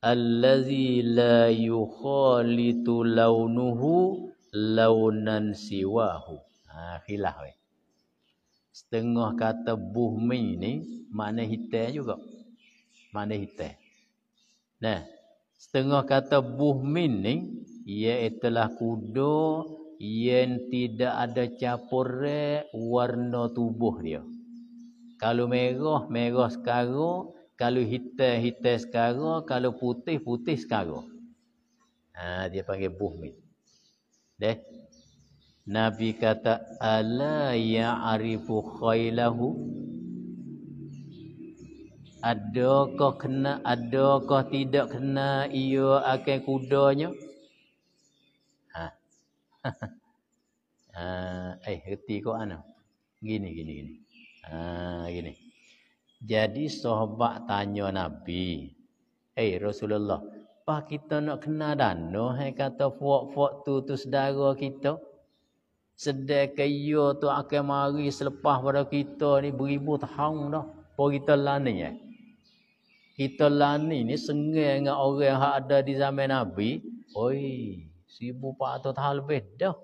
allazi la yukhalitu launuhu launan siwahu ha khilaf we setengah kata buhmin ni makna hitam juga mana hitam. Nah, setengah kata buh mining, ia itulah kuda yang tidak ada capur warna tubuh dia. Kalau merah, merah sekara. Kalau hitam, hitam sekara. Kalau putih, putih sekara. Ha, dia panggil buh min. Deh. Nabi kata, Ala ya'arifu khaylahu. Adakah kena, adakah tidak kena ia akan kudanya? Ha. ha. eh, reti kau ana. Gini, gini, gini. Ha, gini. Jadi sahabat tanya Nabi. Eh, Rasulullah. Apa kita nak kena dana? Eh, kata fuak-fuak tu, tu sedara kita. Sedekah ia tu akan mari selepas pada kita ni beribu tahun dah. Apa kita lah ya? Eh? kita lani ni sengih dengan orang yang ada di zaman Nabi. Oi, 1400 tahun lebih dah.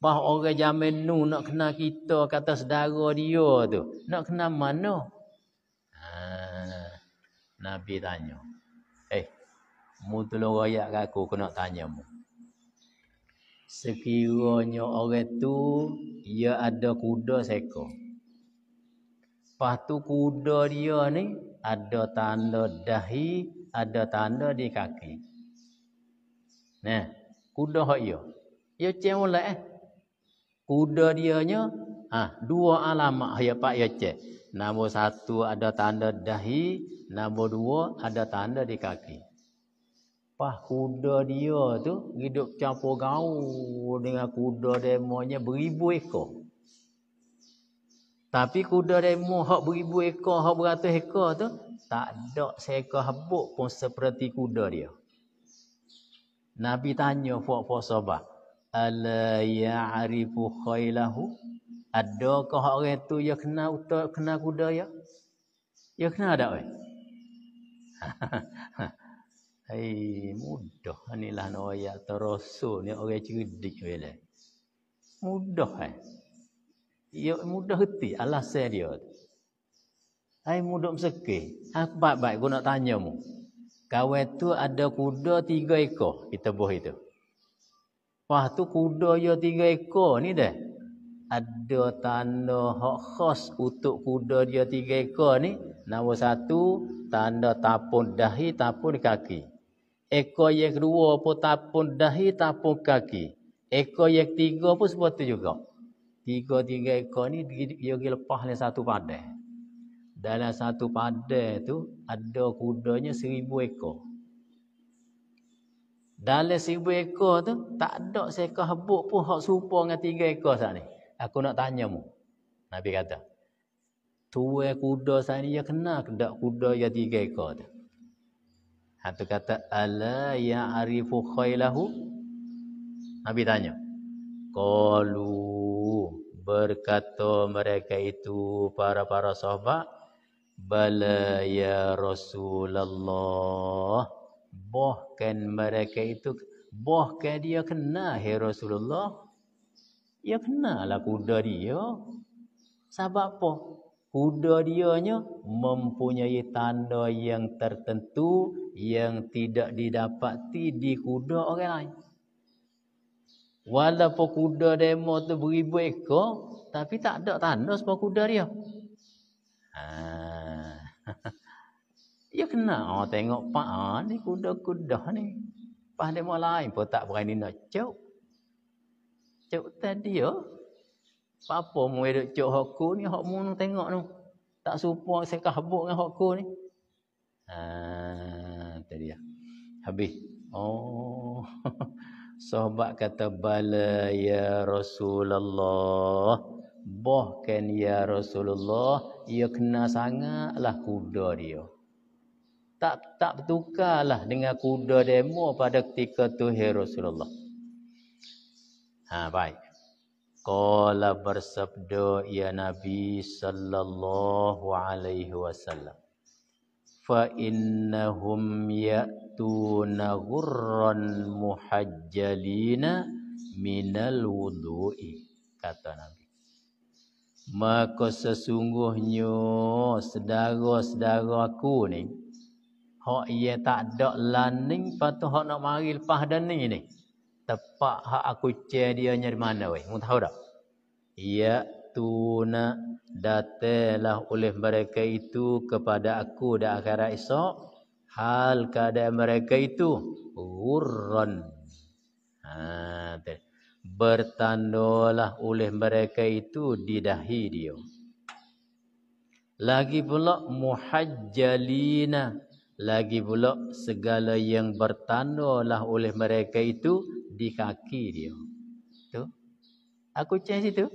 Bah orang zaman nu nak kena kita kata saudara dia tu. Nak kena mana? Ha, Nabi tanya. Eh, mu tolong rakyat ke aku, aku nak tanya mu. Sekiranya orang tu, ia ada kuda seko. Lepas tu kuda dia ni, ada tanda dahi, ada tanda di kaki. Nah, kuda hak ia. Ia cek mula eh. Kuda dianya, ah ha, dua alamat ya pak ya cek. Nombor satu ada tanda dahi, nombor dua ada tanda di kaki. Pah kuda dia tu hidup campur gaul dengan kuda demonya beribu ekor. Tapi kuda demo hak beribu ekor, hak beratus ekor tu tak ada seekor habuk pun seperti kuda dia. Nabi tanya puak-puak sahabat, "Ala ya'rifu khailahu?" Adakah orang itu yang kena uta kena kuda ya? Ya kena ada oi. Hai mudah inilah nak ayat terusul ni orang cerdik bila. Mudah eh. Ya mudah reti alasan dia. Hai mudah mesekih. Ah, Apa baik-baik aku nak tanya mu. Kawan tu ada kuda tiga ekor kita buh itu. Wah tu kuda ya tiga ekor ni dah. Ada tanda hak khas untuk kuda dia tiga ekor ni. Nombor satu, tanda tapun dahi, tapun kaki. Ekor yang kedua pun tapun dahi, tapun kaki. Ekor yang ketiga pun seperti juga tiga-tiga ekor ni dia pergi lepas dalam satu padang. Dalam satu padang tu ada kudanya seribu ekor. Dalam seribu ekor tu tak ada seekor habuk pun hak serupa dengan tiga ekor sat ni. Aku nak tanya mu. Nabi kata, tuai kuda sat ni ya kena ke dak kuda ya tiga ekor tu. Hatu kata ala ya arifu khailahu. Nabi tanya. kalu berkata mereka itu para-para sahabat bala ya rasulullah bahkan mereka itu bahkan dia kena, hai rasulullah ya kenallah kuda dia sebab apa kuda dianya mempunyai tanda yang tertentu yang tidak didapati di kuda orang lain Walaupun kuda demo tu beribu ekor, tapi tak ada tanda sepak kuda dia. Ha. Dia kena oh, tengok pak ah, ni kuda-kuda ni. Pak demo lain pun tak berani nak cuk. Cuk tadi ya. Apa mu edok cuk hokku ni hok mu tengok tu. Tak serupa saya habuk dengan hokku ni. Ha tadi ya. Habis. Oh. Sahabat kata bala ya Rasulullah. Bahkan ya Rasulullah, ia ya kena sangatlah kuda dia. Tak tak bertukarlah dengan kuda demo pada ketika tu ya Rasulullah. Ha baik. Qala bersabda ya Nabi sallallahu alaihi wasallam. Innahum يأتون غرا محجلين من الوضوء kata Nabi maka sesungguhnya sedara-sedara aku ni hak ia tak ada laning patu hak nak mari lepas dan ni ni tepat hak aku cer dia nya di mana weh mu tahu tak ya tuna datelah oleh mereka itu kepada aku di akhirat esok hal keadaan mereka itu gurran ha te. bertandolah oleh mereka itu di dahi dia lagi pula muhajjalina lagi pula segala yang bertandolah oleh mereka itu di kaki dia tu aku cek situ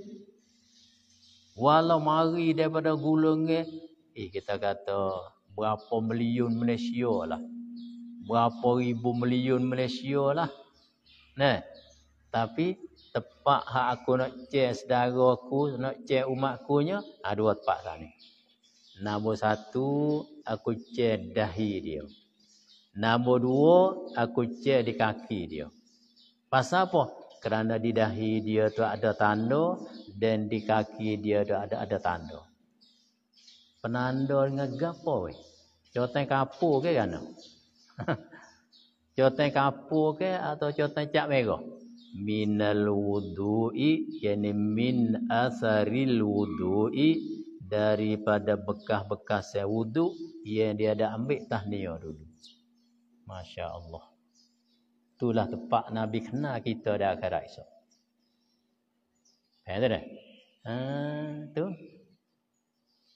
Walau mari daripada gulungnya. Eh kita kata berapa milion Malaysia lah. Berapa ribu milion Malaysia lah. Nah. Tapi tepat hak aku nak cek saudara aku. Nak cek umat aku nya. Ha, dua tepat sana lah Nombor satu aku cek dahi dia. Nombor dua aku cek di kaki dia. Pasal apa? Kerana di dahi dia tu ada tanda dan di kaki dia ada ada, ada tanda. Penanda dengan gapo we? Coteng kapur ke kan? coteng kapur ke atau coteng cap merah? Minal wudu'i yani min asaril wudu'i daripada bekah bekah saya wudu yang dia ada ambil tahniah dulu. Masya Allah. Itulah tempat Nabi kenal kita dah akhirat esok. Ya, tahu tak? Ha, tu.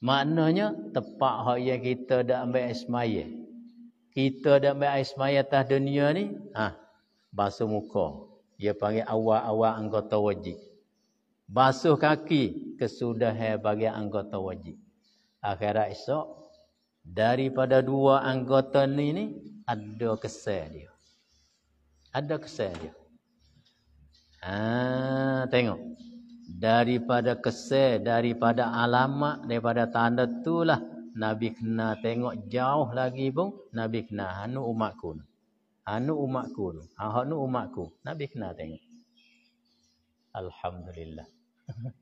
Maknanya tepat hak yang kita dah ambil ismaya. Kita dah ambil ismaya atas dunia ni, ha, basuh muka. Dia panggil awal-awal anggota wajib. Basuh kaki kesudahan bagi anggota wajib. Akhirat esok daripada dua anggota ni ni ada kesal dia. Ada kesal dia. Ha, tengok daripada kesel, daripada alamat, daripada tanda tu lah, Nabi kena tengok jauh lagi pun Nabi kena anu umatku. Anu umatku. Ah anu umatku. Nabi kena tengok. Alhamdulillah.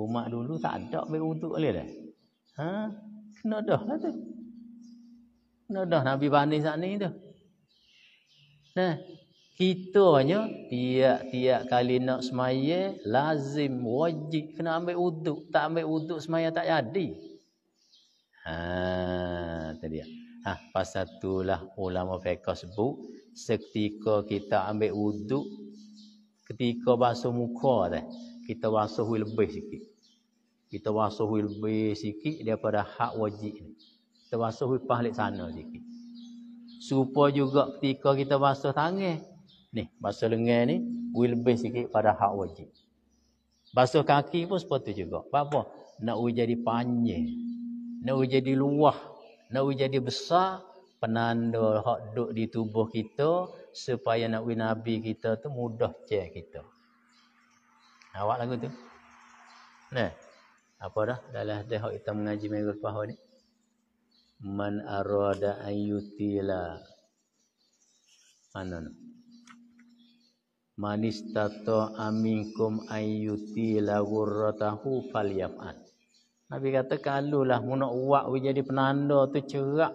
Umat dulu tak ada baik untuk boleh dah. Ha? Kena dah lah tu. Kena dah Nabi bani saat ni tu. Nah, kita hanya tiap-tiap kali nak semaya lazim wajib kena ambil uduk tak ambil uduk semaya tak jadi. Ha, tadi. Ha, pasal itulah ulama fiqh sebut seketika kita ambil uduk, ketika basuh muka dah, kita basuh lebih sikit. Kita basuh lebih sikit daripada hak wajib ni. Kita basuh pahlik sana sikit. Supaya juga ketika kita basuh tangan ni basuh lengan ni gui lebih sikit pada hak wajib basuh kaki pun seperti juga sebab apa nak u jadi panjang nak u jadi luah nak u jadi besar penanda hak duk di tubuh kita supaya nak wi nabi kita tu mudah cek kita awak ha, lagu tu nah apa dah dalam hadis hak kita mengaji mengikut pahwa ni man arada ayutila mana manistato aminkum ayyuti lagurratahu falyaf'al Nabi kata lah, mu nak buat jadi penanda tu cerak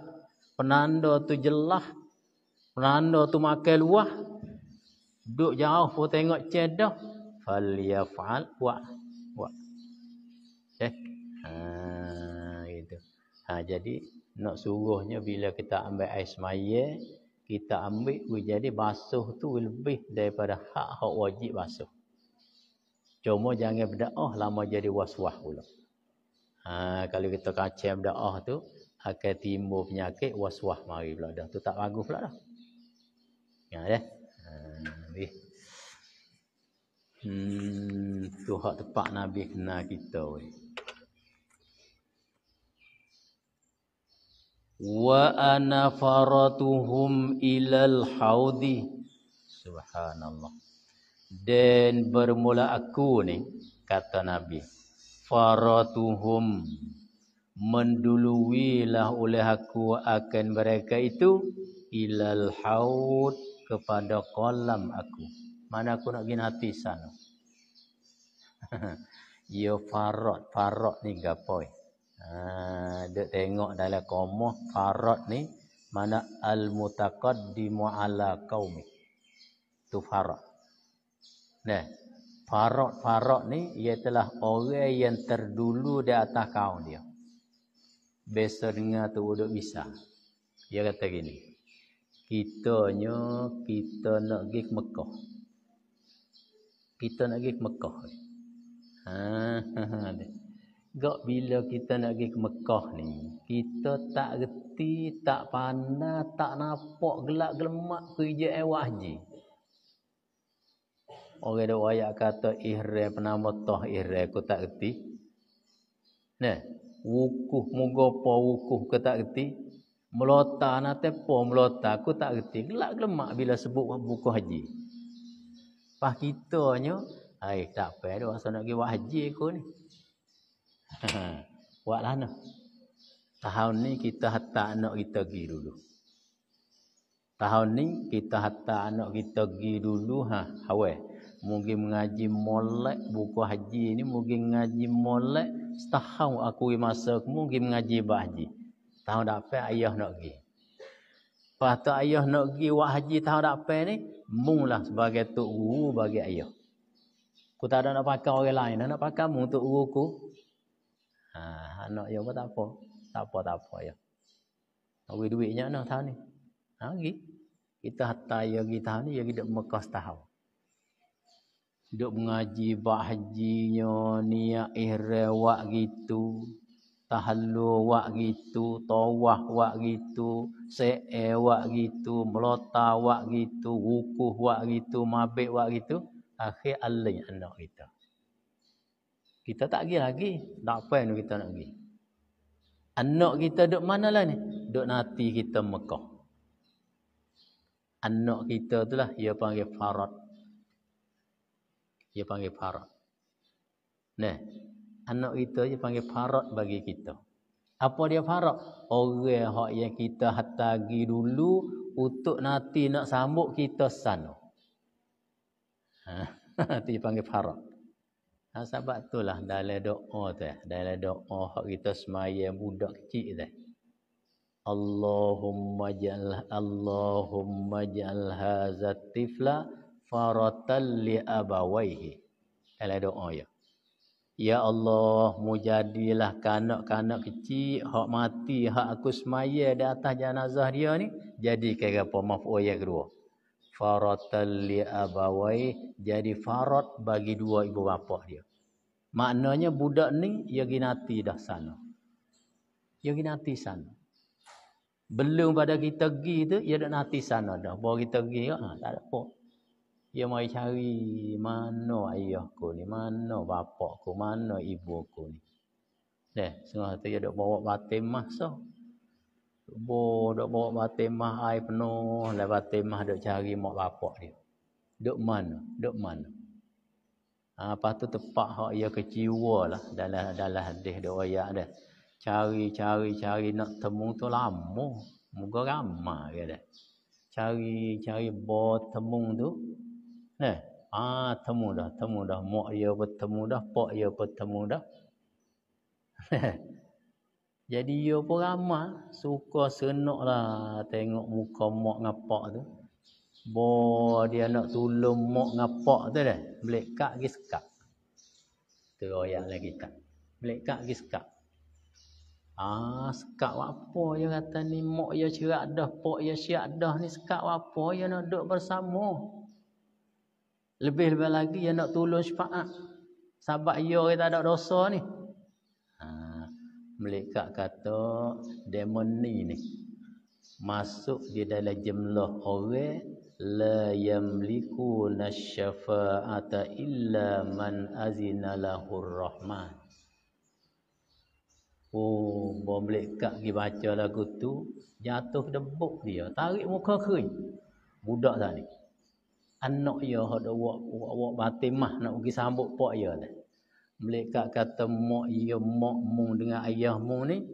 penanda tu jelah penanda tu makan luah duk jauh pun tengok cedah falyaf'al buat buat eh ha gitu ha jadi nak suruhnya bila kita ambil air semayer kita ambil we jadi basuh tu lebih daripada hak hak wajib basuh. Cuma jangan berdoah lama jadi waswah pula. Ha, kalau kita kacau berdoah tu akan timbul penyakit waswah mari pula dah tu tak bagus pula dah. Ya deh. Ha, hmm, tu hak tepat Nabi kena kita weh. wa faratuhum ilal haudi subhanallah dan bermula aku ni kata nabi faratuhum menduluilah oleh aku akan mereka itu ilal haud kepada kolam aku mana aku nak gin hati sana ya farat farat ni gapoi Ha, dia tengok dalam komoh farad ni mana al mutaqaddimu ala qaumi tu farad nah farad farad ni ia telah orang yang terdulu di atas kaum dia besar dengar tu duduk bisa dia kata gini kita nyo kita nak pergi ke Mekah kita nak pergi ke Mekah ha, ha, ha, ha Gak bila kita nak pergi ke Mekah ni, kita tak reti, tak pandai, tak nampak gelak gelemak kerja ewak haji. Orang dok ayat kata ihre penama toh ihre ku tak reti. Nah, wukuh muga apa wukuh ku tak reti. Melota na tepo melota ku tak reti. Gelak gelemak bila sebut buku haji. Pas kitanya, ai tak payah dah asal nak pergi wak haji aku ni. Buat lah no. Tahun ni kita hatta anak kita pergi dulu. Tahun ni kita hatta anak kita pergi dulu. Ha, awal. Mungkin mengaji molek buku haji ni. Mungkin mengaji molek. Setahun aku masa aku mungkin mengaji buat haji. Tahun tak apa ayah nak pergi. Lepas tu ayah nak pergi buat haji tahun tak apa ni. Mulah sebagai tu guru bagi ayah. Aku tak ada nak pakai orang lain. Nak pakai mu tu guru aku. Ha, anak yang pun tak apa. Tak apa, tak apa ya. Tahu duitnya nak tahu ni. Ha, pergi. Kita hantar ya pergi tahu ni, ya pergi duduk Mekah setahun. Duduk mengaji, bahajinya, niat ihrewak gitu. Tahlu wak gitu, tawah wak gitu, se'e wak gitu, melota wak gitu, wukuh wak gitu, mabek wak gitu. Akhir alin anak kita. Kita tak pergi lagi. Tak apa yang kita nak pergi. Anak kita duduk mana lah ni? Duduk nanti kita Mekah. Anak kita tu lah. Dia panggil Farad. Dia panggil Farad. Nah. Anak kita dia panggil Farad bagi kita. Apa dia Farad? Orang hak yang kita hatagi dulu. Untuk nanti nak sambut kita sana. Ha. dia panggil Farad. Ah, ha, sebab tu lah dalam doa tu. Eh. Dalam doa hak kita semaya budak kecil tu. Eh. Allahumma ja'al Allahumma ja'al hadza tifla faratan li abawaihi. Dalam doa ya. Ya Allah, mujadilah kanak-kanak kecil hak mati hak aku semayang di atas jenazah dia ni jadi kagapo maf'ul yang kedua. Faratan li abawai jadi farat bagi dua ibu bapa dia. Maknanya budak ni ia ginati dah sana. Ia ginati sana. Belum pada kita pergi tu ia dah nati sana dah. Bawa kita pergi ha, tak ada apa. Ia mahu cari mana ayah aku ni, mana bapak aku, mana ibu aku ni. Eh, semua tu ia dah bawa batin masa. Bo dok bawa batin mah air penuh, lah batin mah dok cari mak bapak dia. Dok mana? Dok mana? Ha, lepas tu tepat hak ia kecewa lah dalam dalam hadis dia ayat dia. Cari cari cari nak temu tu lama. Muka ramai dia. Dah. Cari cari bot temu tu. Nah, ha, ah temu dah, temu dah mak ia bertemu dah, pak ia bertemu dah. Jadi ia pun ramai suka senaklah tengok muka mak dengan pak tu. Bo dia nak tolong mak ngapak tu dah. Melekat lagi sekak. Teroyak lagi tak. kak, lagi sekak. Ah, sekak apa ya kata ni mak ya cerak dah, pak ya siak dah ni sekak apa ya nak duduk bersama. Lebih-lebih lagi ya nak tolong syafaat. Sahabat ya kita ada dosa ni. Ah, kak kata demon ni ni. Masuk di dalam jumlah orang la yamliku nasyafa'ata illa man azina lahur rahman Oh, bom lekak pergi baca lagu tu, jatuh debuk dia, tarik muka kerin. Budak tadi. Anak dia ya, hok dok wak wak batimah nak pergi sambut pak dia tu. Melekat kata mak ya mak mu dengan ayah mu ni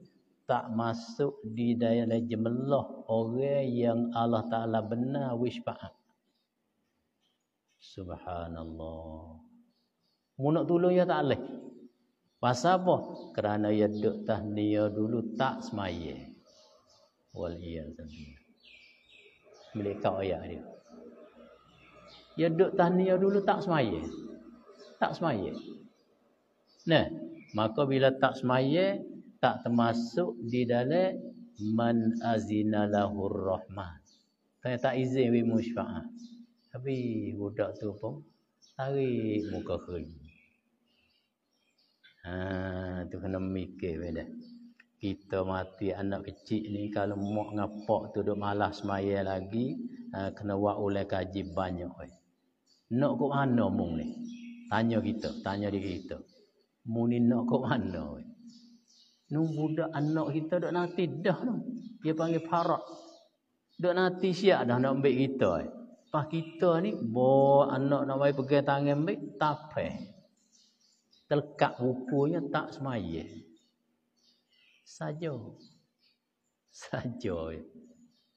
tak masuk di daerah jemelah orang yang Allah Ta'ala benar wisfa'at. Subhanallah. Munak tolong ya tak boleh. Pasal apa? Kerana ya duk tahniya dulu tak semaya. Wal Milik kau Mereka ayat dia. Ya duk tahniya dulu tak semaya. Tak semaya. Nah, maka bila tak semaya, tak termasuk di dalam man azina lahur rahman. Saya tak izin bagi musyfaat. Tapi budak tu pun tarik muka kering. Ha, tu kena mikir beda. Kita mati anak kecil ni kalau mak ngapak tu duk malas semaya lagi, ha, kena buat oleh kaji banyak. Eh. Nak ke mana mung ni? Tanya kita, tanya diri kita. Mung ni nak ke mana? Eh. Nung budak anak kita dok nanti dah tu. Dia panggil farak. Dok nanti siap dah nak ambil kita. Eh. Pas kita ni bawa anak nak mari pegang tangan ambil tapai. Telekat rupanya tak semaya. Saja. Saja.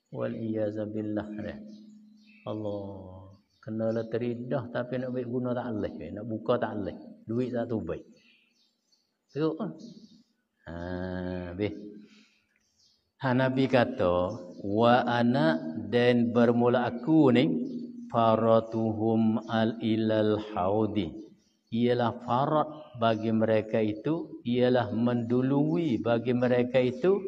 Wal iyazabilah. Allah. Kenalah teridah tapi nak ambil guna tak alih. Nak buka tak alih. Duit tak tu baik. Teruk kan? Ha, habis. Ha, Nabi kata, Wa anak dan bermula aku ni, Faratuhum al-ilal haudi. Ialah farat bagi mereka itu, Ialah mendului bagi mereka itu,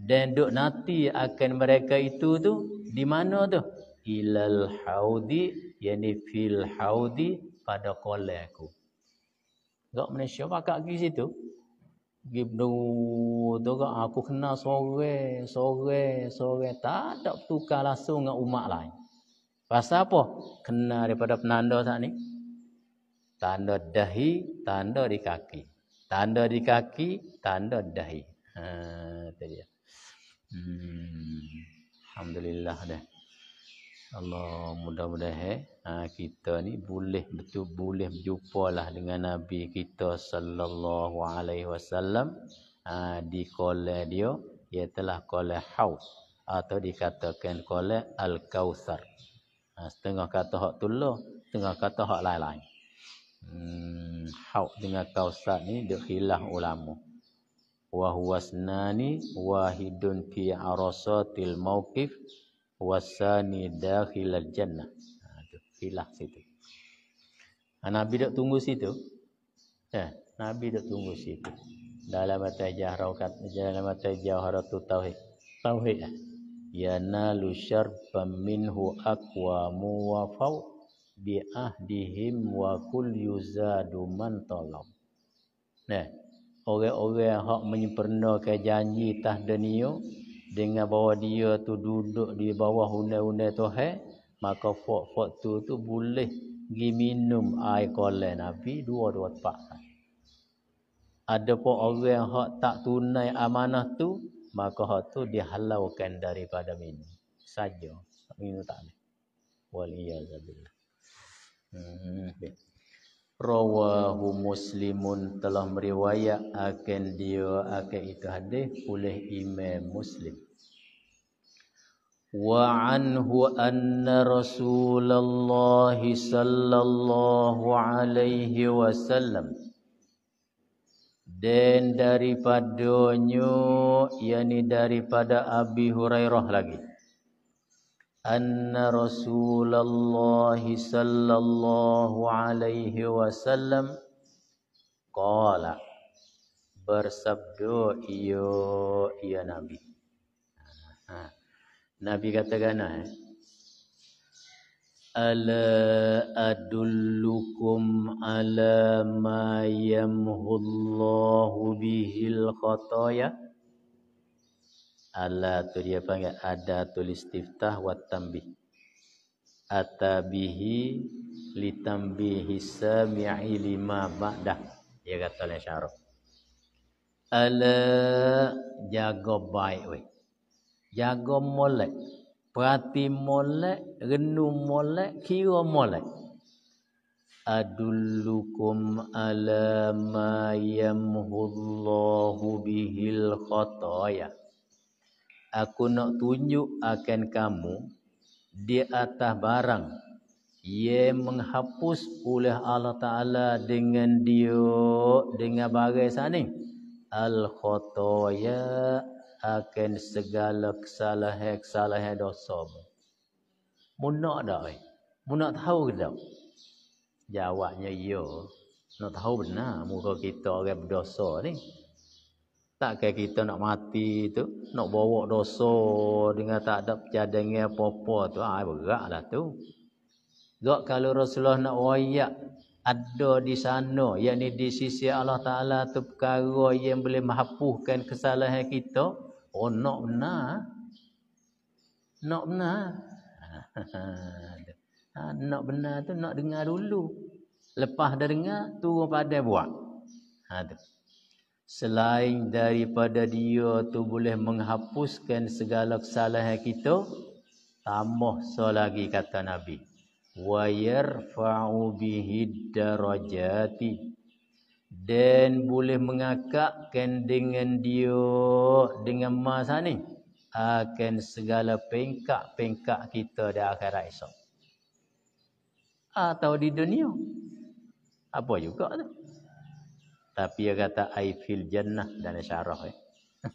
Dan duk nanti akan mereka itu tu, Di mana tu? Ilal haudi, Yani fil haudi, Pada kolam aku. Tak Malaysia pakak pergi situ pergi berdua tu kan aku kena sore sore sore tak ada bertukar langsung dengan umat lain pasal apa kena daripada penanda saat ni tanda dahi tanda di kaki tanda di kaki tanda dahi ha tu dia hmm. alhamdulillah dah Allah mudah-mudahan eh? ha, kita ni boleh betul boleh berjumpalah dengan nabi kita sallallahu alaihi wasallam ha, di kole dia ia telah kole haus atau dikatakan kole al kausar ha, setengah kata hak tu lo setengah kata hak lain-lain hmm, haus dengan kausar ni dia khilaf ulama wa huwa sanani wahidun fi arasatil mauqif wasani dakhil al jannah hilang situ. Ha, Nabi duk tunggu situ. Eh, Nabi duk tunggu situ. Dalam mata jahrakat, dalam mata jahratu tauhid. Tauhid eh. Lah. Ya nalu syarban minhu aqwa muwafau bi ahdihim wa kul yuzadu man talab. Nah, eh, orang-orang yang hak menyempurnakan janji tah dunia dengan bawa dia tu duduk di bawah undang-undang Tuhan, maka fok-fok tu tu boleh pergi minum air kolam Nabi dua-dua tempat. Kan. Ada pun orang yang tak tunai amanah tu, maka hak tu dihalaukan daripada minum. Saja. Minum tak boleh. Waliyahzabillah. Hmm, Rawahu muslimun telah meriwayat akan dia akan itu hadis oleh imam muslim. وعنه أن رسول الله صلى الله عليه dan daripadanya yakni daripada Abi Hurairah lagi anna Rasulullah sallallahu alaihi wasallam qala bersabda iyo ya nabi ha. ha. Nabi kata gana eh. Ala adullukum ala ma yamhullahu bihil khataya. Ala tu dia panggil ada tulis istiftah wa tambih. Atabihi li tambihi sami'i lima ba'dah. Dia kata oleh syarah. Ala jaga baik weh jaga molek perhati molek renu molek kira molek adullukum ala ma yamhullahu bihil khataya aku nak tunjuk akan kamu di atas barang ia menghapus oleh Allah Ta'ala dengan dia, dengan bagai sana. Al-khotoya akan segala kesalahan-kesalahan dosa. Munak dah eh. Munak tahu ke tak? Jawabnya ya. Nak tahu benar muka kita orang berdosa ni. Tak kayak kita nak mati tu. Nak bawa dosa dengan tak ada cadangan apa-apa tu. Ah, berat lah tu. Sebab kalau Rasulullah nak wayak ada di sana. Yang di sisi Allah Ta'ala tu perkara yang boleh menghapuskan kesalahan kita. Oh, nak hmm. benar. Nak benar. Ha, ah, nak benar tu nak dengar dulu. Lepas dah dengar, turun padai buat. Ha, tu. Selain daripada dia tu boleh menghapuskan segala kesalahan kita, tambah lagi kata Nabi. وَيَرْفَعُ بِهِدَّ رَجَاتِهِ dan boleh mengakakkan dengan dia dengan masa ni akan segala pengkak-pengkak kita di akhirat esok. Atau di dunia. Apa juga tu. Tapi dia kata I feel jannah dan syarah eh.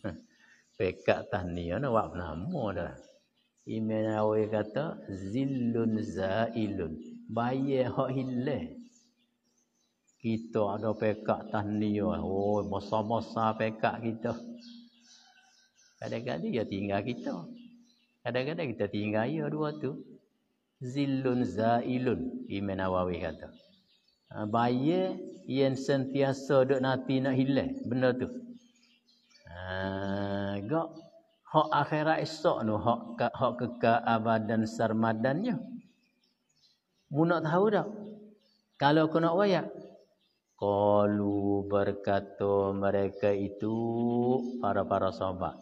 Pekak tahniah ni wak nama dah. Imam Nawawi kata zillun zailun. Bayi hak hilang kita ada pekak tahniah oh masa-masa pekak kita kadang-kadang dia tinggal kita kadang-kadang kita tinggal dia dua tu zillun zailun Imam Nawawi kata ha, bayi yang sentiasa duk nanti nak hilang benda tu ha gak hak akhirat esok nu hak hak kekal abadan sarmadannya mu nak tahu dak kalau kena wayak Qalu berkata mereka itu para-para sahabat.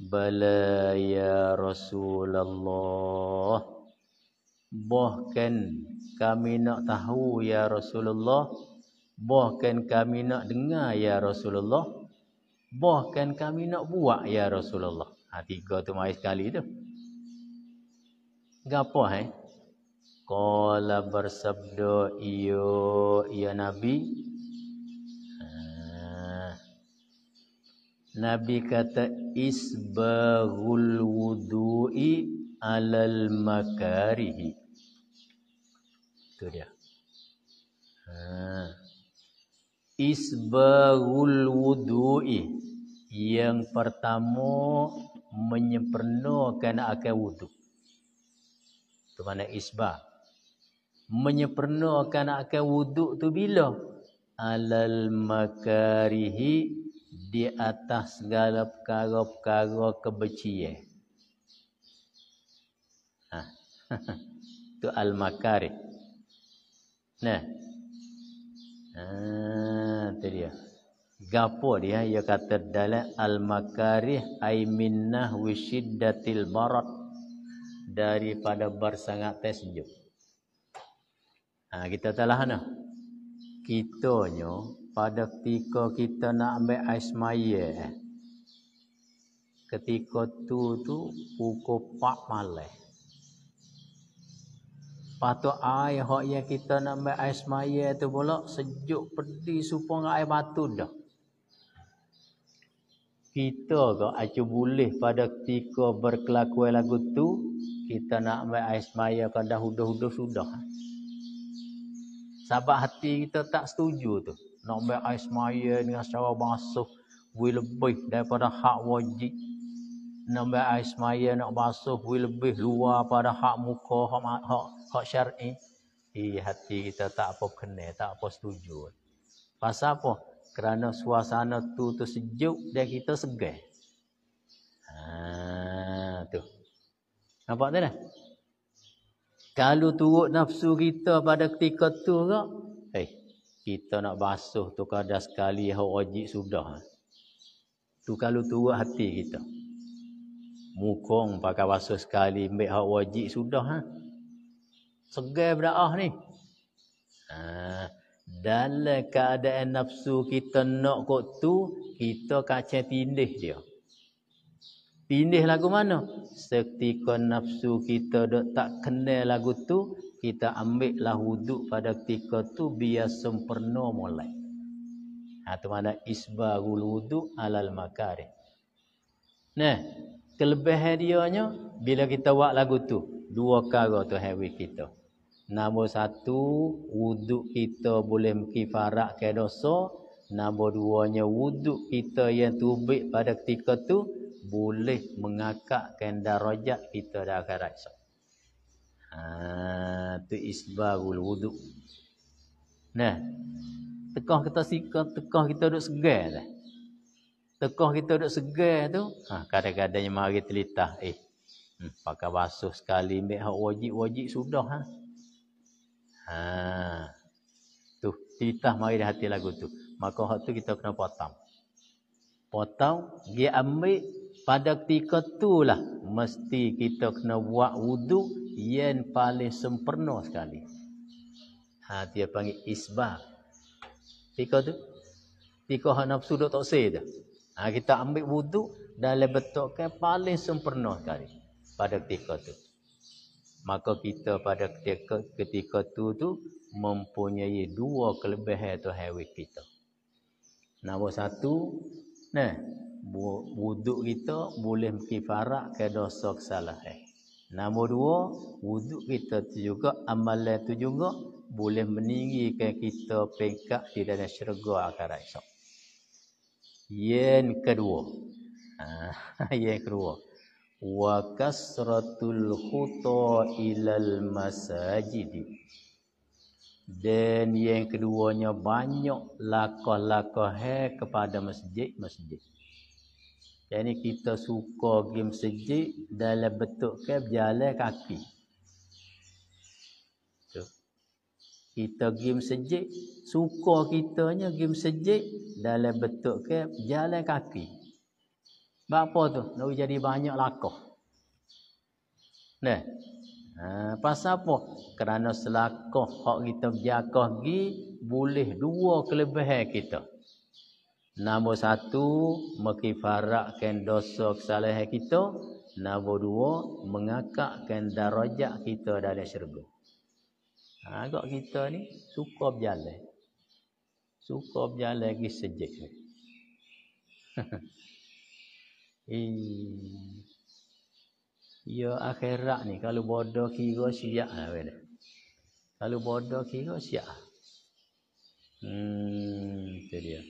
Bala ya Rasulullah. Bahkan kami nak tahu ya Rasulullah. Bahkan kami nak dengar ya Rasulullah. Bahkan kami nak buat ya Rasulullah. Ha, tiga tu mai sekali tu. Gapo eh? Kala bersabda iyo ya Nabi. Ah. Nabi kata isbaghul wudu'i alal makarihi. Itu dia. Ha. Ah. Isbaghul wudu'i yang pertama menyempurnakan akan wudu. Itu mana isbah menyempurnakan akan wuduk tu bila? Alal makarihi di atas segala perkara-perkara kebencian. Ha. tu al makari. Nah. Ha, tu dia. Gapo dia ya kata dalam al makarih ai minnah wisiddatil barat daripada bersangat tasjuk. Ha, kita telah kita nyo pada ketika kita nak ambil ais maya. Eh, ketika tu tu pukul 4 malam. Patut air hak yang kita nak ambil ais maya tu pula sejuk peti supaya dengan air batu dah. Kita ke acu boleh pada ketika berkelakuan lagu tu kita nak ambil ais maya kan dah huduh-huduh sudah. -huduh sebab hati kita tak setuju tu. Nak ambil air semaya dengan secara basuh. Boleh lebih daripada hak wajib. Nak ambil air semaya nak basuh. Boleh lebih luar pada hak muka, hak, hak, hak syar'i. Eh, hati kita tak apa kena, tak apa setuju. Pasal apa? Kerana suasana tu tu sejuk dan kita segar. Ha, tu. Nampak tak dah? Kalau turut nafsu kita pada ketika tu ke, eh, kita nak basuh tu kadar sekali yang wajib sudah. Tu kalau turut hati kita. Mukong pakai basuh sekali, ambil hak wajib sudah. Ha? Segar berda'ah ni. Ha, dalam keadaan nafsu kita nak kot tu, kita kacau tindih dia. Pilih lagu mana? Ketika nafsu kita dok tak kenal lagu tu, kita ambil lah wuduk pada ketika tu biar sempurna mulai. Atau ha, mana isbahul wuduk alal makarih. Nah, kelebihan dia bila kita buat lagu tu, dua kara tu hewi kita. Nombor satu, wuduk kita boleh kifarak ke dosa. Nombor duanya, wuduk kita yang tubik pada ketika tu, boleh mengakakkan darajat kita dah akhirat esok. Ha, tu isbabul wuduk. Nah. Tekah kita sikap, tekah kita duduk segar lah. Tekah kita duduk segar tu, ha, kadang-kadangnya mari telitah. Eh, hmm, pakai basuh sekali, ambil hak wajib-wajib sudah. Ha. ha. Tu, telitah mari dah hati lagu tu. Maka hak tu kita kena potong. Potong, dia ambil pada ketika tu lah, mesti kita kena buat wudhu yang paling sempurna sekali. Ha, dia panggil isbah. Ketika tu, ketika hak nafsu dah tak sehat. Ha, kita ambil wudhu dalam bentuk ke paling sempurna sekali pada ketika tu. Maka kita pada ketika, ketika tu tu mempunyai dua kelebihan tu hewi kita. Nombor satu, nah, wuduk kita boleh kifarat ke dosa kesalahan. Eh. Nombor dua, wuduk kita tu juga, amalan tu juga boleh meninggikan kita pengkak di dalam syurga akhirat esok. Yang kedua. Ah, yang kedua. Wa kasratul khuta ilal masajidi. Dan yang keduanya banyak lakah-lakah kepada masjid-masjid. Yang ni kita suka game masjid dalam bentuk ke berjalan kaki. Tu. Kita game masjid, suka kitanya game masjid dalam bentuk ke berjalan kaki. Bapa tu? Nak jadi banyak lakah. Nah. Ha, pasal apa? Kerana selakah hak kita berjakah pergi, boleh dua kelebihan kita. Nombor satu, mengifarakkan dosa kesalahan kita. Nombor dua, mengakakkan darajat kita dalam syurga. Ha, agak kita ni suka berjalan. Suka berjalan lagi sejik. Eh. ya akhirat ni kalau bodoh kira siap lah. Bila. Kalau bodoh kira siap. Hmm, itu dia.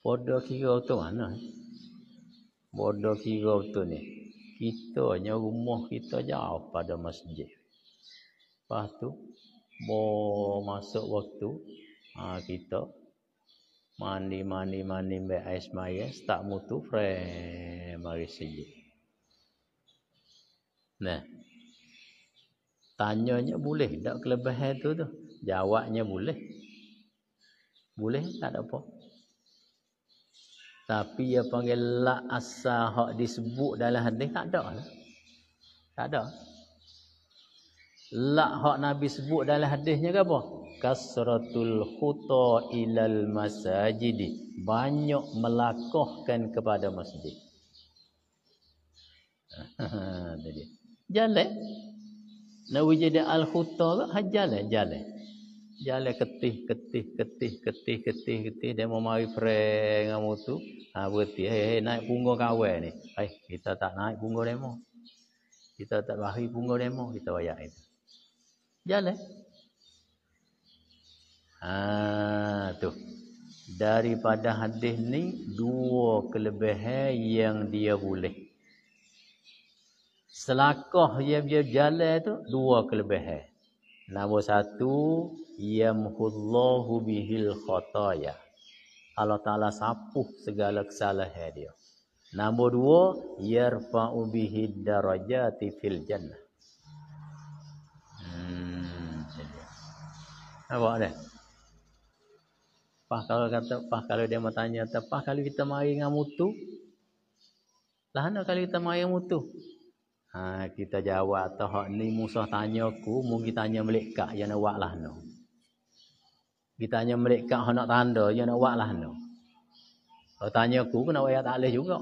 Bodoh kira betul mana? Eh? Bodoh kira betul ni. Kita hanya rumah kita jauh pada masjid. Lepas tu, masuk waktu, ha, kita mandi, mandi, mandi, ambil air semaya, start mutu, frame, mari sejik. Nah, tanyanya boleh tak kelebihan tu tu? Jawabnya boleh. Boleh, tak ada apa. -apa. Tapi dia panggil la asa hak disebut dalam hadis tak ada. Lah. Tak ada. La hak Nabi sebut dalam hadisnya ke apa? Kasratul khuta ilal masajidi. Banyak melakohkan kepada masjid. Jalan. Nawi jadi al-khuta ke? Ha, jalan. Jalan jalan ketih ketih ketih ketih ketih ketih dia mau mari freng dengan motor ha berhenti hey, eh, eh, hey, naik punggung kawan ni hey, eh, kita tak naik punggung demo kita tak bahi punggung demo kita bayar itu jalan ha tu daripada hadis ni dua kelebihan yang dia boleh selakoh dia dia jalan tu dua kelebihan Nombor satu, yamhullahu bihil khotaya. Allah Ta'ala sapuh segala kesalahan dia. Nombor dua, yarfa'u bihid darajati fil jannah. Hmm. Apa ada? Pah kalau kata, pah kalau dia mau tanya, pah kalau kita mari dengan mutu, lah kalau kita mari dengan mutu, Ha, kita jawab tah ni Musa tanya aku, mungkin tanya kak yang nak lah no. Kita tanya kak hendak tanda yang nak lah no. So tanya aku kena ayat tak juga.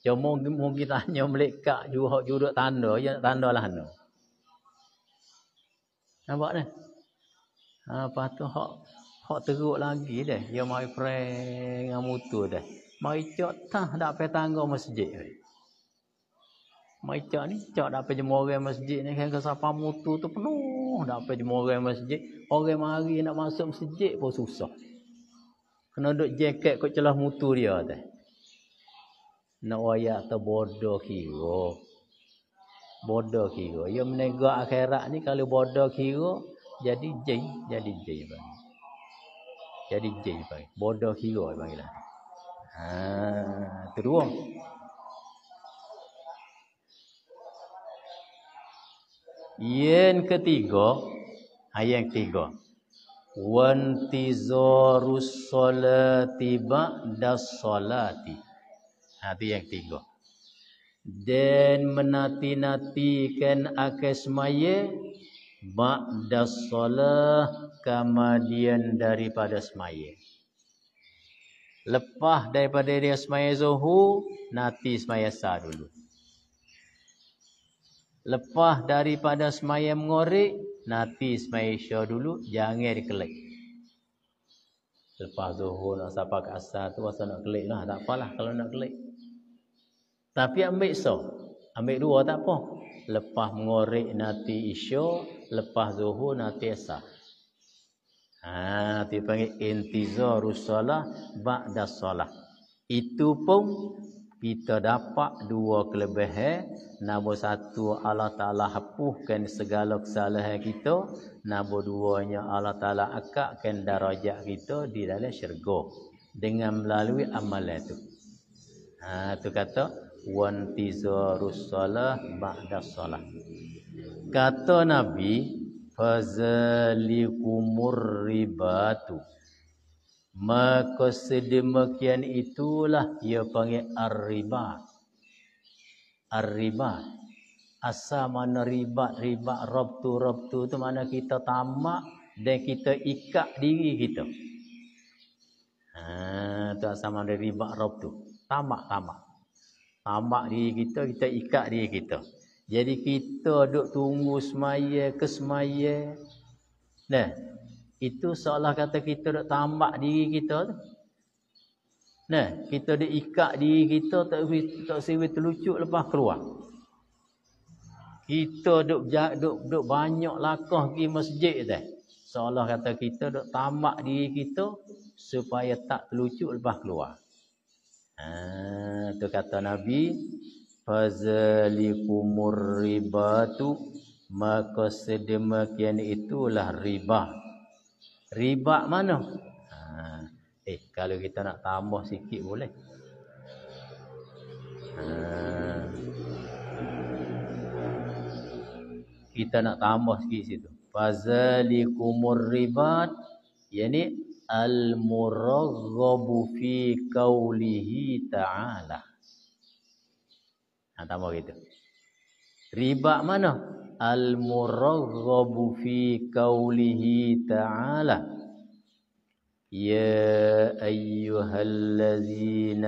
Cuma mungkin tanya kak juga juga tanda yang nak lah no. Nampak dah? Ha, apa tu hak hak teruk lagi deh. Yang mai pre ngamutu deh. Mai cok tak dak pe masjid. Deh. Maica ni cak dapat jemu orang masjid ni kan kesapa mutu tu penuh dapat jemu orang masjid. Orang mari nak masuk masjid pun susah. Kena duk jaket kat celah mutu dia tu. Nak waya atau bodoh kira. Bodoh kira. Ya menegak akhirat ni kalau bodoh kira jadi jin, jadi jin bang. Jadi jin bang. Bodoh kira bang lah. Ha, teruang. Yang ketiga, ha, yang ketiga. Wantizarus solati ba'das solati. Itu ha, yang ketiga. Dan menati-natikan akismaya ba'das solah kemudian daripada semaya. Lepas daripada dia semaya zuhu, nati semaya sah dulu. Lepas daripada semayang mengorek, nanti semayang syur dulu, jangan dikelek. Lepas zuhur nak sabar ke asal tu, asal nak kelek lah. Tak apalah kalau nak kelek. Tapi ambil so. Ambil dua tak apa. Lepas mengorek nanti isya, lepas zuhur nanti asal. Ha, dia panggil intizar usalah ba'da salah. Itu pun kita dapat dua kelebihan nombor satu Allah Taala hapuskan segala kesalahan kita nombor duanya Allah Taala akakkan darajat kita di dalam syurga dengan melalui amalan itu ha tu kata wan tizarus salah ba'da salah kata nabi fazalikumur ribatu Maka sedemikian itulah ia panggil ar-riba. Ar-riba. Asal mana ribat, ribat, rabtu, rabtu tu mana kita tamak dan kita ikat diri kita. Ha, tu asal mana ribat, rabtu. Tamak, tamak. Tamak diri kita, kita ikat diri kita. Jadi kita duduk tunggu semaya ke semaya. Nah, itu seolah kata kita nak tambak diri kita tu. Nah, kita dia ikat diri kita tak tak sewe terlucuk lepas keluar. Kita duk duk duk banyak lakah pergi masjid tu. Seolah kata kita duk tamak diri kita supaya tak terlucuk lepas keluar. Ha, tu kata Nabi fazalikumur ribatu maka sedemikian itulah riba riba mana? Ha. Eh, kalau kita nak tambah sikit boleh. Ha. Kita nak tambah sikit situ. Fazalikumur ribat. Yani al-muraghabu fi qawlihi ta'ala. Ha, tambah gitu. Riba mana? المرغب في قوله تعالى يا ايها الذين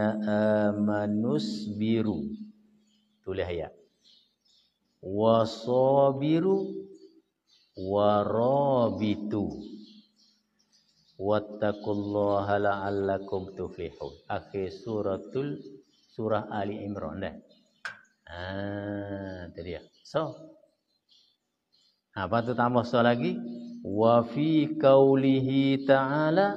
امنوا اصبروا تلهيا وصابروا ورابطوا واتقوا الله لعلكم تفلحون اخي سوره سوره ال عمران ده. ah, tadi ya. Apa tu tambah so lagi? Wa fi qawlihi ta'ala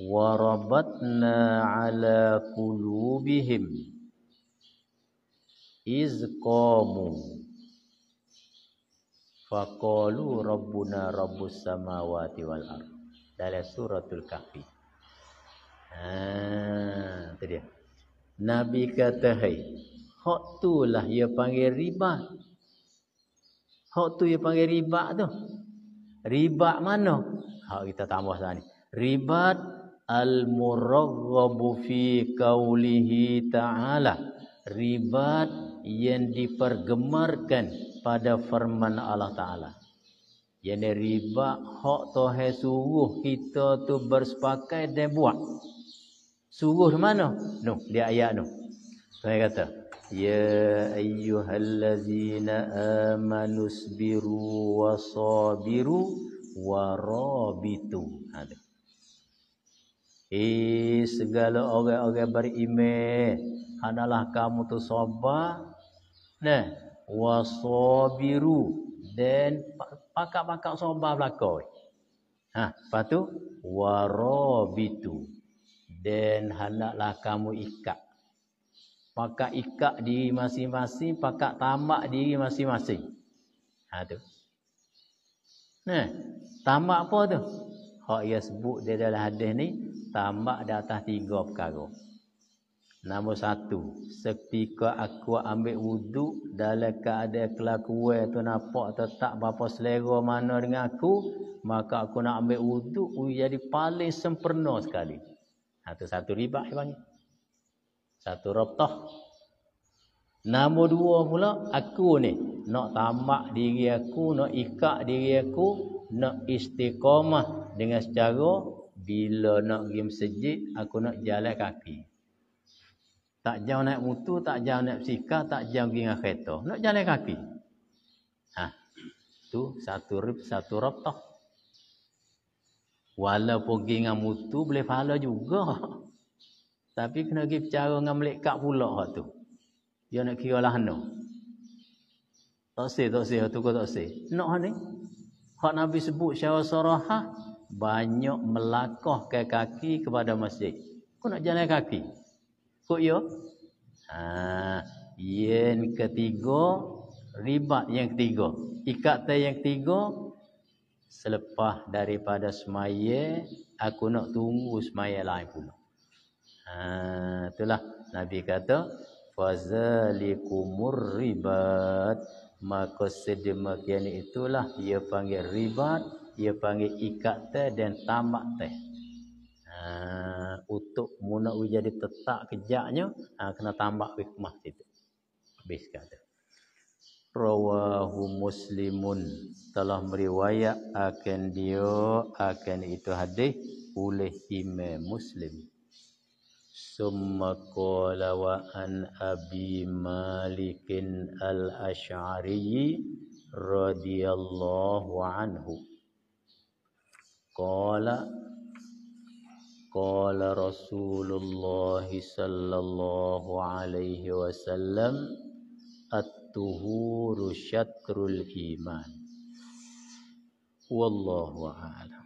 wa rabatna 'ala kulubihim iz qamu fa rabbuna rabbus samawati wal ard dari suratul kahfi ha itu dia nabi kata hai hak lah ia panggil ribat Hak tu yang panggil ribat tu. Ribat mana? Hak kita tambah sana ni. Ribat al-muraghabu fi qawlihi ta'ala. Ribat yang dipergemarkan pada firman Allah Ta'ala. Yang ribat hak tohe suruh kita tu bersepakai dan buat. Suruh mana? Nuh, dia ayat nuh. Saya kata, يا أيها الذين آمنوا سبروا وصابروا ورابطوا هذا Eh, segala orang-orang beriman hanalah kamu tu sabar nah wasabiru dan pakak-pakak sabar belaka ha patu warabitu dan hendaklah kamu ikat Pakak ikat diri masing-masing, pakak tamak diri masing-masing. Ha tu. Nah, tamak apa tu? Hak ia sebut dia dalam hadis ni, tamak di atas tiga perkara. Nombor satu, seketika aku ambil wuduk dalam keadaan kelakuan tu nampak tetap berapa selera mana dengan aku, maka aku nak ambil wuduk, jadi paling sempurna sekali. Satu-satu ha, ribak yang panggil. Satu rabtah. Nama dua pula, aku ni. Nak tamak diri aku, nak ikat diri aku, nak istiqamah dengan secara bila nak pergi masjid, aku nak jalan kaki. Tak jauh naik motor, tak jauh naik psikah, tak jauh pergi dengan kereta. Nak jalan kaki. Ha. Tu satu rib, satu rabtah. Walaupun pergi dengan motor, boleh pahala juga. Tapi kena pergi bercara dengan melekat pula hak tu. Dia nak kira lah anu. Tak sih, tak sih. Itu tak sih. Nak ni. Hak Nabi sebut syarah sorahah. Banyak melakoh ke kaki kepada masjid. Kau nak jalan kaki? Kau ya? Ha, yang ketiga. Ribat yang ketiga. ikat Ikatan yang ketiga. Selepas daripada semaya. Aku nak tunggu semaya lain pula. Ha, itulah Nabi kata fazalikumur ribat maka sedemikian itulah ia panggil ribat ia panggil ikat teh dan tamak teh ha, untuk muna jadi tetap kejaknya ha, kena tambah hikmah itu habis kata rawahu muslimun telah meriwayat akan dia akan itu hadis oleh imam muslim ثم قال وعن أبي مالك الأشعري رضي الله عنه قال قال رسول الله صلى الله عليه وسلم الطهور شطر الإيمان والله أعلم